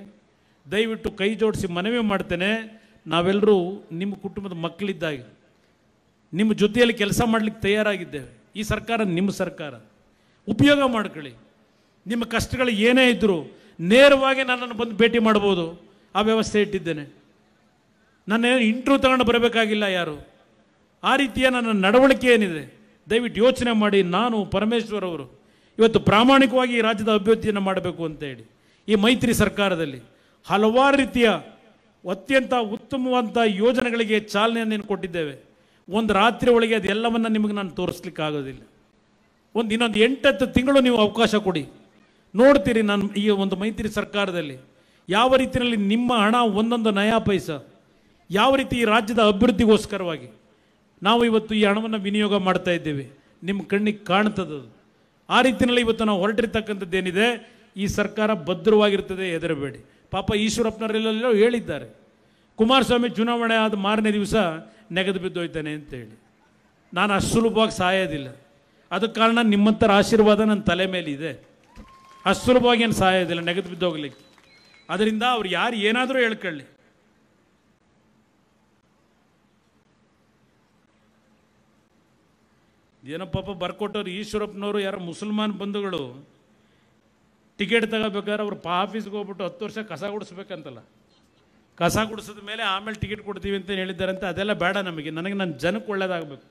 ದಯವಿಟ್ಟು ಕೈ ಜೋಡಿಸಿ ಮನವಿ ಮಾಡ್ತೇನೆ ನಾವೆಲ್ಲರೂ ನಿಮ್ಮ ಕುಟುಂಬದ ಮಕ್ಕಳಿದ್ದಾಗ ನಿಮ್ಮ ಜೊತೆಯಲ್ಲಿ ಕೆಲಸ ಮಾಡಲಿಕ್ಕೆ ತಯಾರಾಗಿದ್ದೇವೆ ಈ ಸರ್ಕಾರ ನಿಮ್ಮ ಸರ್ಕಾರ ಉಪಯೋಗ ಮಾಡ್ಕೊಳ್ಳಿ ನಿಮ್ಮ ಕಷ್ಟಗಳು ಏನೇ ಇದ್ದರೂ ನೇರವಾಗಿ ನನ್ನನ್ನು ಬಂದು ಭೇಟಿ ಮಾಡ್ಬೋದು ಆ ವ್ಯವಸ್ಥೆ ಇಟ್ಟಿದ್ದೇನೆ ನಾನು ಇಂಟ್ರೂ ತಗೊಂಡು ಬರಬೇಕಾಗಿಲ್ಲ ಯಾರು ಆ ರೀತಿಯ ನನ್ನ ನಡವಳಿಕೆ ಏನಿದೆ ದಯವಿಟ್ಟು ಯೋಚನೆ ಮಾಡಿ ನಾನು ಪರಮೇಶ್ವರ್ ಅವರು ಇವತ್ತು ಪ್ರಾಮಾಣಿಕವಾಗಿ ಈ ರಾಜ್ಯದ ಅಭಿವೃದ್ಧಿಯನ್ನು ಮಾಡಬೇಕು ಅಂತ ಹೇಳಿ ಈ ಮೈತ್ರಿ ಸರ್ಕಾರದಲ್ಲಿ ಹಲವಾರು ರೀತಿಯ ಅತ್ಯಂತ ಉತ್ತಮವಾದಂಥ ಯೋಜನೆಗಳಿಗೆ ಚಾಲನೆಯನ್ನು ಕೊಟ್ಟಿದ್ದೇವೆ ಒಂದು ರಾತ್ರಿ ಒಳಗೆ ಅದೆಲ್ಲವನ್ನು ನಿಮಗೆ ನಾನು ತೋರಿಸ್ಲಿಕ್ಕೆ ಆಗೋದಿಲ್ಲ ಒಂದು ಇನ್ನೊಂದು ಎಂಟತ್ತು ತಿಂಗಳು ನೀವು ಅವಕಾಶ ಕೊಡಿ ನೋಡ್ತೀರಿ ನಾನು ಈ ಒಂದು ಮೈತ್ರಿ ಸರ್ಕಾರದಲ್ಲಿ ಯಾವ ರೀತಿಯಲ್ಲಿ ನಿಮ್ಮ ಹಣ ಒಂದೊಂದು ನಯಾ ಪೈಸ ಯಾವ ರೀತಿ ಈ ರಾಜ್ಯದ ಅಭಿವೃದ್ಧಿಗೋಸ್ಕರವಾಗಿ ನಾವು ಇವತ್ತು ಈ ಹಣವನ್ನು ವಿನಿಯೋಗ ಮಾಡ್ತಾ ಇದ್ದೇವೆ ನಿಮ್ಮ ಕಣ್ಣಿಗೆ ಕಾಣ್ತದದು ಆ ರೀತಿಯಲ್ಲಿ ಇವತ್ತು ನಾವು ಹೊರಟಿರ್ತಕ್ಕಂಥದ್ದೇನಿದೆ ಈ ಸರ್ಕಾರ ಭದ್ರವಾಗಿರ್ತದೆ ಹೆದರಬೇಡಿ ಪಾಪ ಈಶ್ವರಪ್ಪನವರೆಲ್ಲ ಹೇಳಿದ್ದಾರೆ ಕುಮಾರಸ್ವಾಮಿ ಚುನಾವಣೆ ಆದ ಮಾರನೇ ದಿವಸ ನೆಗೆದು ಬಿದ್ದೋಯ್ತಾನೆ ಅಂತೇಳಿ ನಾನು ಅಷ್ಟು ಸುಲಭವಾಗಿ ಸಾಯೋದಿಲ್ಲ ಅದಕ್ಕೆ ಕಾರಣ ನಿಮ್ಮಂಥರ ಆಶೀರ್ವಾದ ನನ್ನ ತಲೆ ಮೇಲಿದೆ ಅಷ್ಟು ಸುಲಭವಾಗಿ ಏನು ಸಾಯೋದಿಲ್ಲ ನೆಗೆದು ಬಿದ್ದೋಗ್ಲಿಕ್ಕೆ ಅದರಿಂದ ಅವ್ರು ಯಾರು ಏನಾದರೂ ಹೇಳ್ಕೊಳ್ಳಿ ಏನೋ ಪಾಪ ಬರ್ಕೊಟ್ಟವ್ರು ಈಶ್ವರಪ್ಪನವರು ಯಾರು ಮುಸಲ್ಮಾನ್ ಬಂಧುಗಳು ಟಿಕೆಟ್ ತಗೋಬೇಕಾದ್ರೆ ಅವ್ರು ಪಾ ಆಫೀಸ್ಗೆ ಹೋಗ್ಬಿಟ್ಟು ಹತ್ತು ವರ್ಷ ಕಸ ಗುಡಿಸ್ಬೇಕಂತಲ್ಲ ಕಸ ಗುಡಿಸಿದ ಮೇಲೆ ಆಮೇಲೆ ಟಿಕೆಟ್ ಕೊಡ್ತೀವಿ ಅಂತ ಹೇಳಿದ್ದಾರೆ ಅಂತ ಅದೆಲ್ಲ ಬೇಡ ನಮಗೆ ನನಗೆ ನನ್ನ ಜನಕ್ಕೆ ಒಳ್ಳೇದಾಗಬೇಕು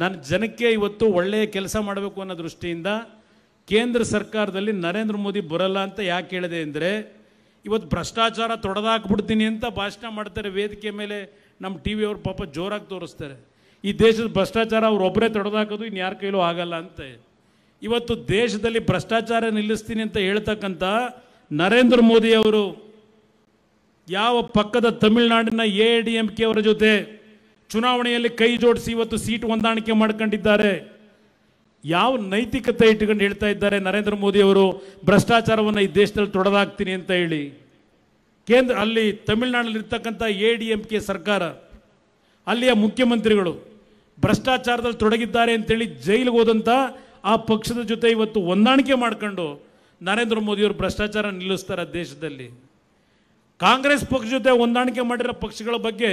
ನನ್ನ ಜನಕ್ಕೆ ಇವತ್ತು ಒಳ್ಳೆಯ ಕೆಲಸ ಮಾಡಬೇಕು ಅನ್ನೋ ದೃಷ್ಟಿಯಿಂದ ಕೇಂದ್ರ ಸರ್ಕಾರದಲ್ಲಿ ನರೇಂದ್ರ ಮೋದಿ ಬರಲ್ಲ ಅಂತ ಯಾಕೆ ಹೇಳಿದೆ ಅಂದರೆ ಇವತ್ತು ಭ್ರಷ್ಟಾಚಾರ ತೊಡೆದಾಕ್ಬಿಡ್ತೀನಿ ಅಂತ ಭಾಷಣ ಮಾಡ್ತಾರೆ ವೇದಿಕೆ ಮೇಲೆ ನಮ್ಮ ಟಿ ವಿಯವರು ಪಾಪ ಜೋರಾಗಿ ತೋರಿಸ್ತಾರೆ ಈ ದೇಶದ ಭ್ರಷ್ಟಾಚಾರ ಅವರೊಬ್ಬರೇ ತೊಡೆದಾಕೋದು ಇನ್ನು ಯಾರ ಕೈಲೂ ಆಗಲ್ಲ ಅಂತೆ ಇವತ್ತು ದೇಶದಲ್ಲಿ ಭ್ರಷ್ಟಾಚಾರ ನಿಲ್ಲಿಸ್ತೀನಿ ಅಂತ ಹೇಳ್ತಕ್ಕಂಥ ನರೇಂದ್ರ ಮೋದಿ ಅವರು ಯಾವ ಪಕ್ಕದ ತಮಿಳುನಾಡಿನ ಎ ಡಿ ಎಂ ಕೆ ಅವರ ಜೊತೆ ಚುನಾವಣೆಯಲ್ಲಿ ಕೈ ಜೋಡಿಸಿ ಇವತ್ತು ಸೀಟ್ ಹೊಂದಾಣಿಕೆ ಮಾಡ್ಕೊಂಡಿದ್ದಾರೆ ಯಾವ ನೈತಿಕತೆ ಇಟ್ಕೊಂಡು ಹೇಳ್ತಾ ಇದ್ದಾರೆ ನರೇಂದ್ರ ಮೋದಿ ಅವರು ಭ್ರಷ್ಟಾಚಾರವನ್ನು ಈ ದೇಶದಲ್ಲಿ ತೊಡೆದಾಕ್ತೀನಿ ಅಂತ ಹೇಳಿ ಕೇಂದ್ರ ಅಲ್ಲಿ ತಮಿಳುನಾಡಲ್ಲಿರ್ತಕ್ಕಂಥ ಎ ಡಿ ಎಂ ಕೆ ಸರ್ಕಾರ ಅಲ್ಲಿಯ ಮುಖ್ಯಮಂತ್ರಿಗಳು ಭ್ರಷ್ಟಾಚಾರದಲ್ಲಿ ತೊಡಗಿದ್ದಾರೆ ಅಂತೇಳಿ ಜೈಲಿಗೆ ಹೋದಂಥ ಆ ಪಕ್ಷದ ಜೊತೆ ಇವತ್ತು ಹೊಂದಾಣಿಕೆ ಮಾಡ್ಕೊಂಡು ನರೇಂದ್ರ ಮೋದಿಯವರು ಭ್ರಷ್ಟಾಚಾರ ನಿಲ್ಲಿಸ್ತಾರೆ ದೇಶದಲ್ಲಿ ಕಾಂಗ್ರೆಸ್ ಪಕ್ಷ ಜೊತೆ ಹೊಂದಾಣಿಕೆ ಮಾಡಿರೋ ಪಕ್ಷಗಳ ಬಗ್ಗೆ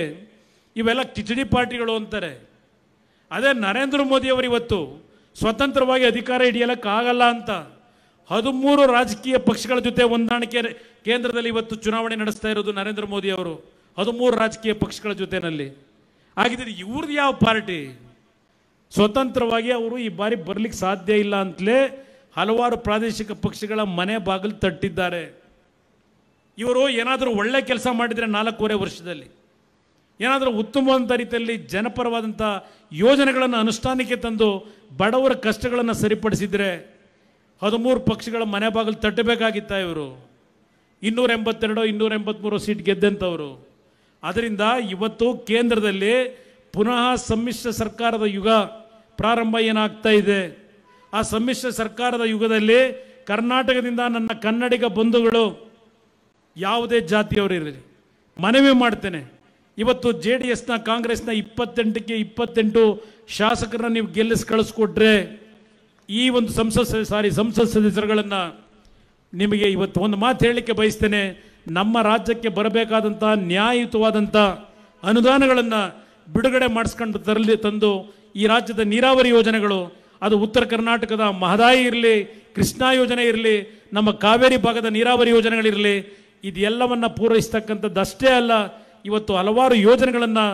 ಇವೆಲ್ಲ ಕಿಚಡಿ ಪಾರ್ಟಿಗಳು ಅಂತಾರೆ ಅದೇ ನರೇಂದ್ರ ಮೋದಿಯವರು ಇವತ್ತು ಸ್ವತಂತ್ರವಾಗಿ ಅಧಿಕಾರ ಆಗಲ್ಲ ಅಂತ ಹದಿಮೂರು ರಾಜಕೀಯ ಪಕ್ಷಗಳ ಜೊತೆ ಹೊಂದಾಣಿಕೆ ಕೇಂದ್ರದಲ್ಲಿ ಇವತ್ತು ಚುನಾವಣೆ ನಡೆಸ್ತಾ ಇರೋದು ನರೇಂದ್ರ ಮೋದಿ ಅವರು ಹದಿಮೂರು ರಾಜಕೀಯ ಪಕ್ಷಗಳ ಜೊತೆಯಲ್ಲಿ ಹಾಗಿದ್ರೆ ಇವ್ರದ್ದು ಯಾವ ಪಾರ್ಟಿ ಸ್ವತಂತ್ರವಾಗಿ ಅವರು ಈ ಬಾರಿ ಬರಲಿಕ್ಕೆ ಸಾಧ್ಯ ಇಲ್ಲ ಅಂತಲೇ ಹಲವಾರು ಪ್ರಾದೇಶಿಕ ಪಕ್ಷಗಳ ಮನೆ ಬಾಗಿಲು ತಟ್ಟಿದ್ದಾರೆ ಇವರು ಏನಾದರೂ ಒಳ್ಳೆ ಕೆಲಸ ಮಾಡಿದರೆ ನಾಲ್ಕೂವರೆ ವರ್ಷದಲ್ಲಿ ಏನಾದರೂ ಉತ್ತಮವಾದಂಥ ರೀತಿಯಲ್ಲಿ ಜನಪರವಾದಂಥ ಯೋಜನೆಗಳನ್ನು ಅನುಷ್ಠಾನಕ್ಕೆ ತಂದು ಬಡವರ ಕಷ್ಟಗಳನ್ನು ಸರಿಪಡಿಸಿದರೆ ಹದಿಮೂರು ಪಕ್ಷಗಳ ಮನೆ ಬಾಗಿಲು ತಟ್ಟಬೇಕಾಗಿತ್ತ ಇವರು ಇನ್ನೂರ ಎಂಬತ್ತೆರಡು ಇನ್ನೂರ ಎಂಬತ್ತ್ಮೂರು ಸೀಟ್ ಗೆದ್ದಂಥವರು ಅದರಿಂದ ಇವತ್ತು ಕೇಂದ್ರದಲ್ಲಿ ಪುನಃ ಸಮ್ಮಿಶ್ರ ಸರ್ಕಾರದ ಯುಗ ಪ್ರಾರಂಭ ಏನಾಗ್ತಾ ಇದೆ ಆ ಸಮ್ಮಿಶ್ರ ಸರ್ಕಾರದ ಯುಗದಲ್ಲಿ ಕರ್ನಾಟಕದಿಂದ ನನ್ನ ಕನ್ನಡಿಗ ಬಂಧುಗಳು ಯಾವುದೇ ಜಾತಿಯವರಿರಲಿ ಮನವಿ ಮಾಡ್ತೇನೆ ಇವತ್ತು ಜೆ ಡಿ ಎಸ್ನ ಕಾಂಗ್ರೆಸ್ನ ಇಪ್ಪತ್ತೆಂಟಕ್ಕೆ ಇಪ್ಪತ್ತೆಂಟು ಶಾಸಕರನ್ನ ನೀವು ಗೆಲ್ಲಿಸಿ ಕಳಿಸ್ಕೊಟ್ರೆ ಈ ಒಂದು ಸಂಸತ್ ಸಾರಿ ಸಂಸತ್ ಸದಸ್ಯರುಗಳನ್ನು ನಿಮಗೆ ಇವತ್ತು ಒಂದು ಮಾತು ಹೇಳಲಿಕ್ಕೆ ಬಯಸ್ತೇನೆ ನಮ್ಮ ರಾಜ್ಯಕ್ಕೆ ಬರಬೇಕಾದಂಥ ನ್ಯಾಯಯುತವಾದಂಥ ಅನುದಾನಗಳನ್ನು ಬಿಡುಗಡೆ ಮಾಡಿಸ್ಕೊಂಡು ತರಲಿ ತಂದು ಈ ರಾಜ್ಯದ ನೀರಾವರಿ ಯೋಜನೆಗಳು ಅದು ಉತ್ತರ ಕರ್ನಾಟಕದ ಮಹದಾಯಿ ಇರಲಿ ಕೃಷ್ಣಾ ಯೋಜನೆ ಇರಲಿ ನಮ್ಮ ಕಾವೇರಿ ಭಾಗದ ನೀರಾವರಿ ಯೋಜನೆಗಳಿರಲಿ ಇದೆಲ್ಲವನ್ನು ಪೂರೈಸ್ತಕ್ಕಂಥದ್ದಷ್ಟೇ ಅಲ್ಲ ಇವತ್ತು ಹಲವಾರು ಯೋಜನೆಗಳನ್ನು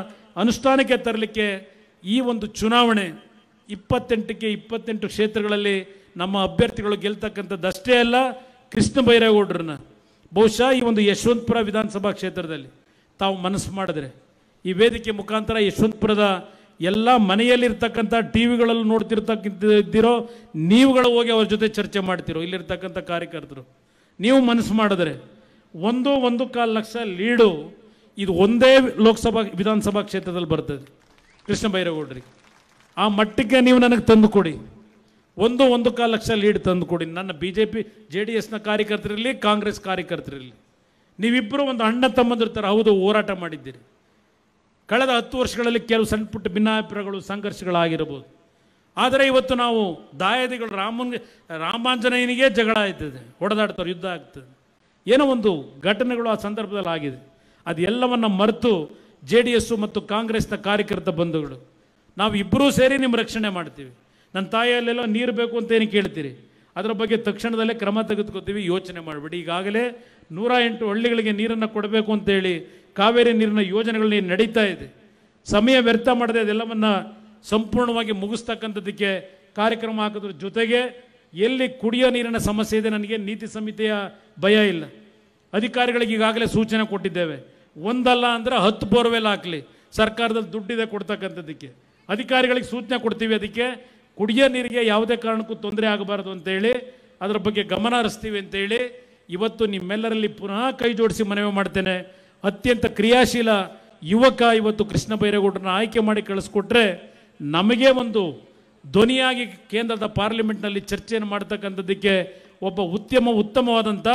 ಅನುಷ್ಠಾನಕ್ಕೆ ತರಲಿಕ್ಕೆ ಈ ಒಂದು ಚುನಾವಣೆ ಇಪ್ಪತ್ತೆಂಟಕ್ಕೆ ಇಪ್ಪತ್ತೆಂಟು ಕ್ಷೇತ್ರಗಳಲ್ಲಿ ನಮ್ಮ ಅಭ್ಯರ್ಥಿಗಳು ಗೆಲ್ತಕ್ಕಂಥದ್ದಷ್ಟೇ ಅಲ್ಲ ಕೃಷ್ಣ ಬೈರೇಗೌಡರನ್ನ ಬಹುಶಃ ಈ ಒಂದು ಯಶವಂತಪುರ ವಿಧಾನಸಭಾ ಕ್ಷೇತ್ರದಲ್ಲಿ ತಾವು ಮನಸ್ಸು ಮಾಡಿದ್ರೆ ಈ ವೇದಿಕೆ ಮುಖಾಂತರ ಯಶವಂತಪುರದ ಎಲ್ಲ ಮನೆಯಲ್ಲಿರ್ತಕ್ಕಂಥ ಟಿ ವಿಗಳಲ್ಲೂ ನೋಡ್ತಿರ್ತಕ್ಕಂಥ ಇದ್ದೀರೋ ನೀವುಗಳು ಹೋಗಿ ಅವ್ರ ಜೊತೆ ಚರ್ಚೆ ಮಾಡ್ತಿರೋ ಇಲ್ಲಿರ್ತಕ್ಕಂಥ ಕಾರ್ಯಕರ್ತರು ನೀವು ಮನಸ್ಸು ಮಾಡಿದ್ರೆ ಒಂದು ಒಂದು ಕಾಲು ಲಕ್ಷ ಲೀಡು ಇದು ಒಂದೇ ಲೋಕಸಭಾ ವಿಧಾನಸಭಾ ಕ್ಷೇತ್ರದಲ್ಲಿ ಬರ್ತದೆ ಕೃಷ್ಣ ಬೈರೇಗೌಡರಿಗೆ ಆ ಮಟ್ಟಕ್ಕೆ ನೀವು ನನಗೆ ತಂದು ಕೊಡಿ ಒಂದು ಒಂದು ಕಾಲು ಲಕ್ಷ ಲೀಡ್ ತಂದು ಕೊಡಿ ನನ್ನ ಬಿ ಜೆ ಪಿ ಜೆ ಡಿ ಎಸ್ನ ಕಾರ್ಯಕರ್ತರಿರಲಿ ಕಾಂಗ್ರೆಸ್ ಕಾರ್ಯಕರ್ತರಿರಲಿ ನೀವಿಬ್ಬರು ಒಂದು ಅಣ್ಣ ತಮ್ಮಂದಿರ್ತಾರೆ ಹೌದು ಹೋರಾಟ ಮಾಡಿದ್ದೀರಿ ಕಳೆದ ಹತ್ತು ವರ್ಷಗಳಲ್ಲಿ ಕೆಲವು ಸಣ್ಣ ಪುಟ್ಟ ಭಿನ್ನಾಭಿಪ್ರಾಯಗಳು ಸಂಘರ್ಷಗಳಾಗಿರ್ಬೋದು ಆದರೆ ಇವತ್ತು ನಾವು ದಾಯದಿಗಳು ರಾಮನ್ಗೆ ರಾಮಾಂಜನೇಯನಿಗೆ ಜಗಳ ಆಯ್ತದೆ ಹೊಡೆದಾಡ್ತಾರೆ ಯುದ್ಧ ಆಗ್ತದೆ ಏನೋ ಒಂದು ಘಟನೆಗಳು ಆ ಸಂದರ್ಭದಲ್ಲಿ ಆಗಿದೆ ಅದೆಲ್ಲವನ್ನು ಮರೆತು ಜೆ ಡಿ ಎಸ್ಸು ಮತ್ತು ಕಾಂಗ್ರೆಸ್ನ ಕಾರ್ಯಕರ್ತ ಬಂಧುಗಳು ನಾವು ಇಬ್ಬರೂ ಸೇರಿ ನಿಮ್ಮ ರಕ್ಷಣೆ ಮಾಡ್ತೀವಿ ನನ್ನ ತಾಯಿಯಲ್ಲೆಲ್ಲ ನೀರು ಬೇಕು ಅಂತ ಏನು ಕೇಳ್ತೀರಿ ಅದರ ಬಗ್ಗೆ ತಕ್ಷಣದಲ್ಲೇ ಕ್ರಮ ತೆಗೆದುಕೊಳ್ತೀವಿ ಯೋಚನೆ ಮಾಡಬೇಡಿ ಈಗಾಗಲೇ ನೂರ ಎಂಟು ಹಳ್ಳಿಗಳಿಗೆ ನೀರನ್ನು ಕೊಡಬೇಕು ಅಂತೇಳಿ ಕಾವೇರಿ ನೀರಿನ ಯೋಜನೆಗಳನ್ನ ನಡೀತಾ ಇದೆ ಸಮಯ ವ್ಯರ್ಥ ಮಾಡದೆ ಅದೆಲ್ಲವನ್ನು ಸಂಪೂರ್ಣವಾಗಿ ಮುಗಿಸ್ತಕ್ಕಂಥದ್ದಕ್ಕೆ ಕಾರ್ಯಕ್ರಮ ಹಾಕೋದ್ರ ಜೊತೆಗೆ ಎಲ್ಲಿ ಕುಡಿಯೋ ನೀರಿನ ಸಮಸ್ಯೆ ಇದೆ ನನಗೆ ನೀತಿ ಸಮಿತಿಯ ಭಯ ಇಲ್ಲ ಅಧಿಕಾರಿಗಳಿಗೆ ಈಗಾಗಲೇ ಸೂಚನೆ ಕೊಟ್ಟಿದ್ದೇವೆ ಒಂದಲ್ಲ ಅಂದರೆ ಹತ್ತು ಬೋರ್ವೆಲ್ ಹಾಕಲಿ ಸರ್ಕಾರದಲ್ಲಿ ದುಡ್ಡಿದೆ ಕೊಡ್ತಕ್ಕಂಥದ್ದಕ್ಕೆ ಅಧಿಕಾರಿಗಳಿಗೆ ಸೂಚನೆ ಕೊಡ್ತೀವಿ ಅದಕ್ಕೆ ಕುಡಿಯೋ ನೀರಿಗೆ ಯಾವುದೇ ಕಾರಣಕ್ಕೂ ತೊಂದರೆ ಆಗಬಾರ್ದು ಅಂತೇಳಿ ಅದರ ಬಗ್ಗೆ ಗಮನ ಹರಿಸ್ತೀವಿ ಅಂತೇಳಿ ಇವತ್ತು ನಿಮ್ಮೆಲ್ಲರಲ್ಲಿ ಪುನಃ ಕೈ ಜೋಡಿಸಿ ಮನವಿ ಮಾಡ್ತೇನೆ ಅತ್ಯಂತ ಕ್ರಿಯಾಶೀಲ ಯುವಕ ಇವತ್ತು ಕೃಷ್ಣ ಬೈರೇಗೌಡರನ್ನ ಆಯ್ಕೆ ಮಾಡಿ ಕಳಿಸ್ಕೊಟ್ರೆ ನಮಗೆ ಒಂದು ಧ್ವನಿಯಾಗಿ ಕೇಂದ್ರದ ಪಾರ್ಲಿಮೆಂಟ್ನಲ್ಲಿ ಚರ್ಚೆಯನ್ನು ಮಾಡ್ತಕ್ಕಂಥದ್ದಕ್ಕೆ ಒಬ್ಬ ಉತ್ತಮ ಉತ್ತಮವಾದಂಥ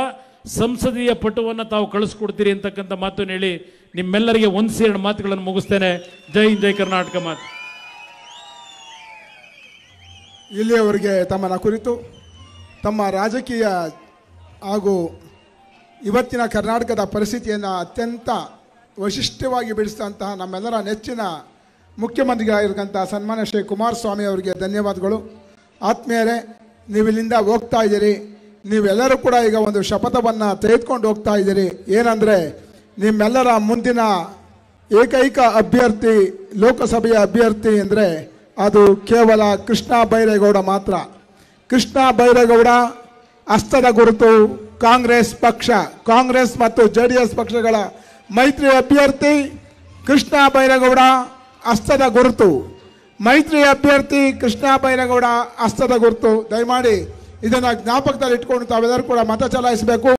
ಸಂಸದೀಯ ಪಟುವನ್ನು ತಾವು ಕಳಿಸ್ಕೊಡ್ತೀರಿ ಅಂತಕ್ಕಂಥ ಮಾತು ಹೇಳಿ ನಿಮ್ಮೆಲ್ಲರಿಗೆ ಒಂದು ಸೇರಿನ ಮಾತುಗಳನ್ನು ಮುಗಿಸ್ತೇನೆ ಜೈ ಜೈ ಕರ್ನಾಟಕ ಮಾತು ಇಲ್ಲಿಯವರಿಗೆ ತಮ್ಮನ ಕುರಿತು ತಮ್ಮ ರಾಜಕೀಯ ಹಾಗೂ ಇವತ್ತಿನ ಕರ್ನಾಟಕದ ಪರಿಸ್ಥಿತಿಯನ್ನು ಅತ್ಯಂತ ವೈಶಿಷ್ಟ್ಯವಾಗಿ ಬಿಡಿಸಿದಂತಹ ನಮ್ಮೆಲ್ಲರ ನೆಚ್ಚಿನ ಮುಖ್ಯಮಂತ್ರಿಗಳಾಗಿರ್ತಕ್ಕಂಥ ಸನ್ಮಾನ್ಯ ಶ್ರೀ ಕುಮಾರಸ್ವಾಮಿ ಅವರಿಗೆ ಧನ್ಯವಾದಗಳು ಆತ್ಮೀಯರೇ ನೀವಿಲ್ಲಿಂದ ಹೋಗ್ತಾ ಇದ್ದೀರಿ ನೀವೆಲ್ಲರೂ ಕೂಡ ಈಗ ಒಂದು ಶಪಥವನ್ನು ತೆಗೆದುಕೊಂಡು ಹೋಗ್ತಾ ಇದ್ದೀರಿ ಏನಂದರೆ ನಿಮ್ಮೆಲ್ಲರ ಮುಂದಿನ ಏಕೈಕ ಅಭ್ಯರ್ಥಿ ಲೋಕಸಭೆಯ ಅಭ್ಯರ್ಥಿ ಅಂದರೆ ಅದು ಕೇವಲ ಕೃಷ್ಣ ಬೈರೇಗೌಡ ಮಾತ್ರ ಕೃಷ್ಣ ಬೈರೇಗೌಡ ಹಸ್ತದ ಗುರುತು ಕಾಂಗ್ರೆಸ್ ಪಕ್ಷ ಕಾಂಗ್ರೆಸ್ ಮತ್ತು ಜೆ ಡಿ ಎಸ್ ಪಕ್ಷಗಳ ಮೈತ್ರಿ ಅಭ್ಯರ್ಥಿ ಕೃಷ್ಣ ಬೈರೇಗೌಡ ಹಸ್ತದ ಗುರುತು ಮೈತ್ರಿ ಅಭ್ಯರ್ಥಿ ಕೃಷ್ಣ ಬೈರೇಗೌಡ ಹಸ್ತದ ಗುರುತು ದಯಮಾಡಿ ಇದನ್ನು ಜ್ಞಾಪಕದಲ್ಲಿ ಇಟ್ಕೊಂಡು ತಾವೆಲ್ಲರೂ ಕೂಡ ಮತ ಚಲಾಯಿಸಬೇಕು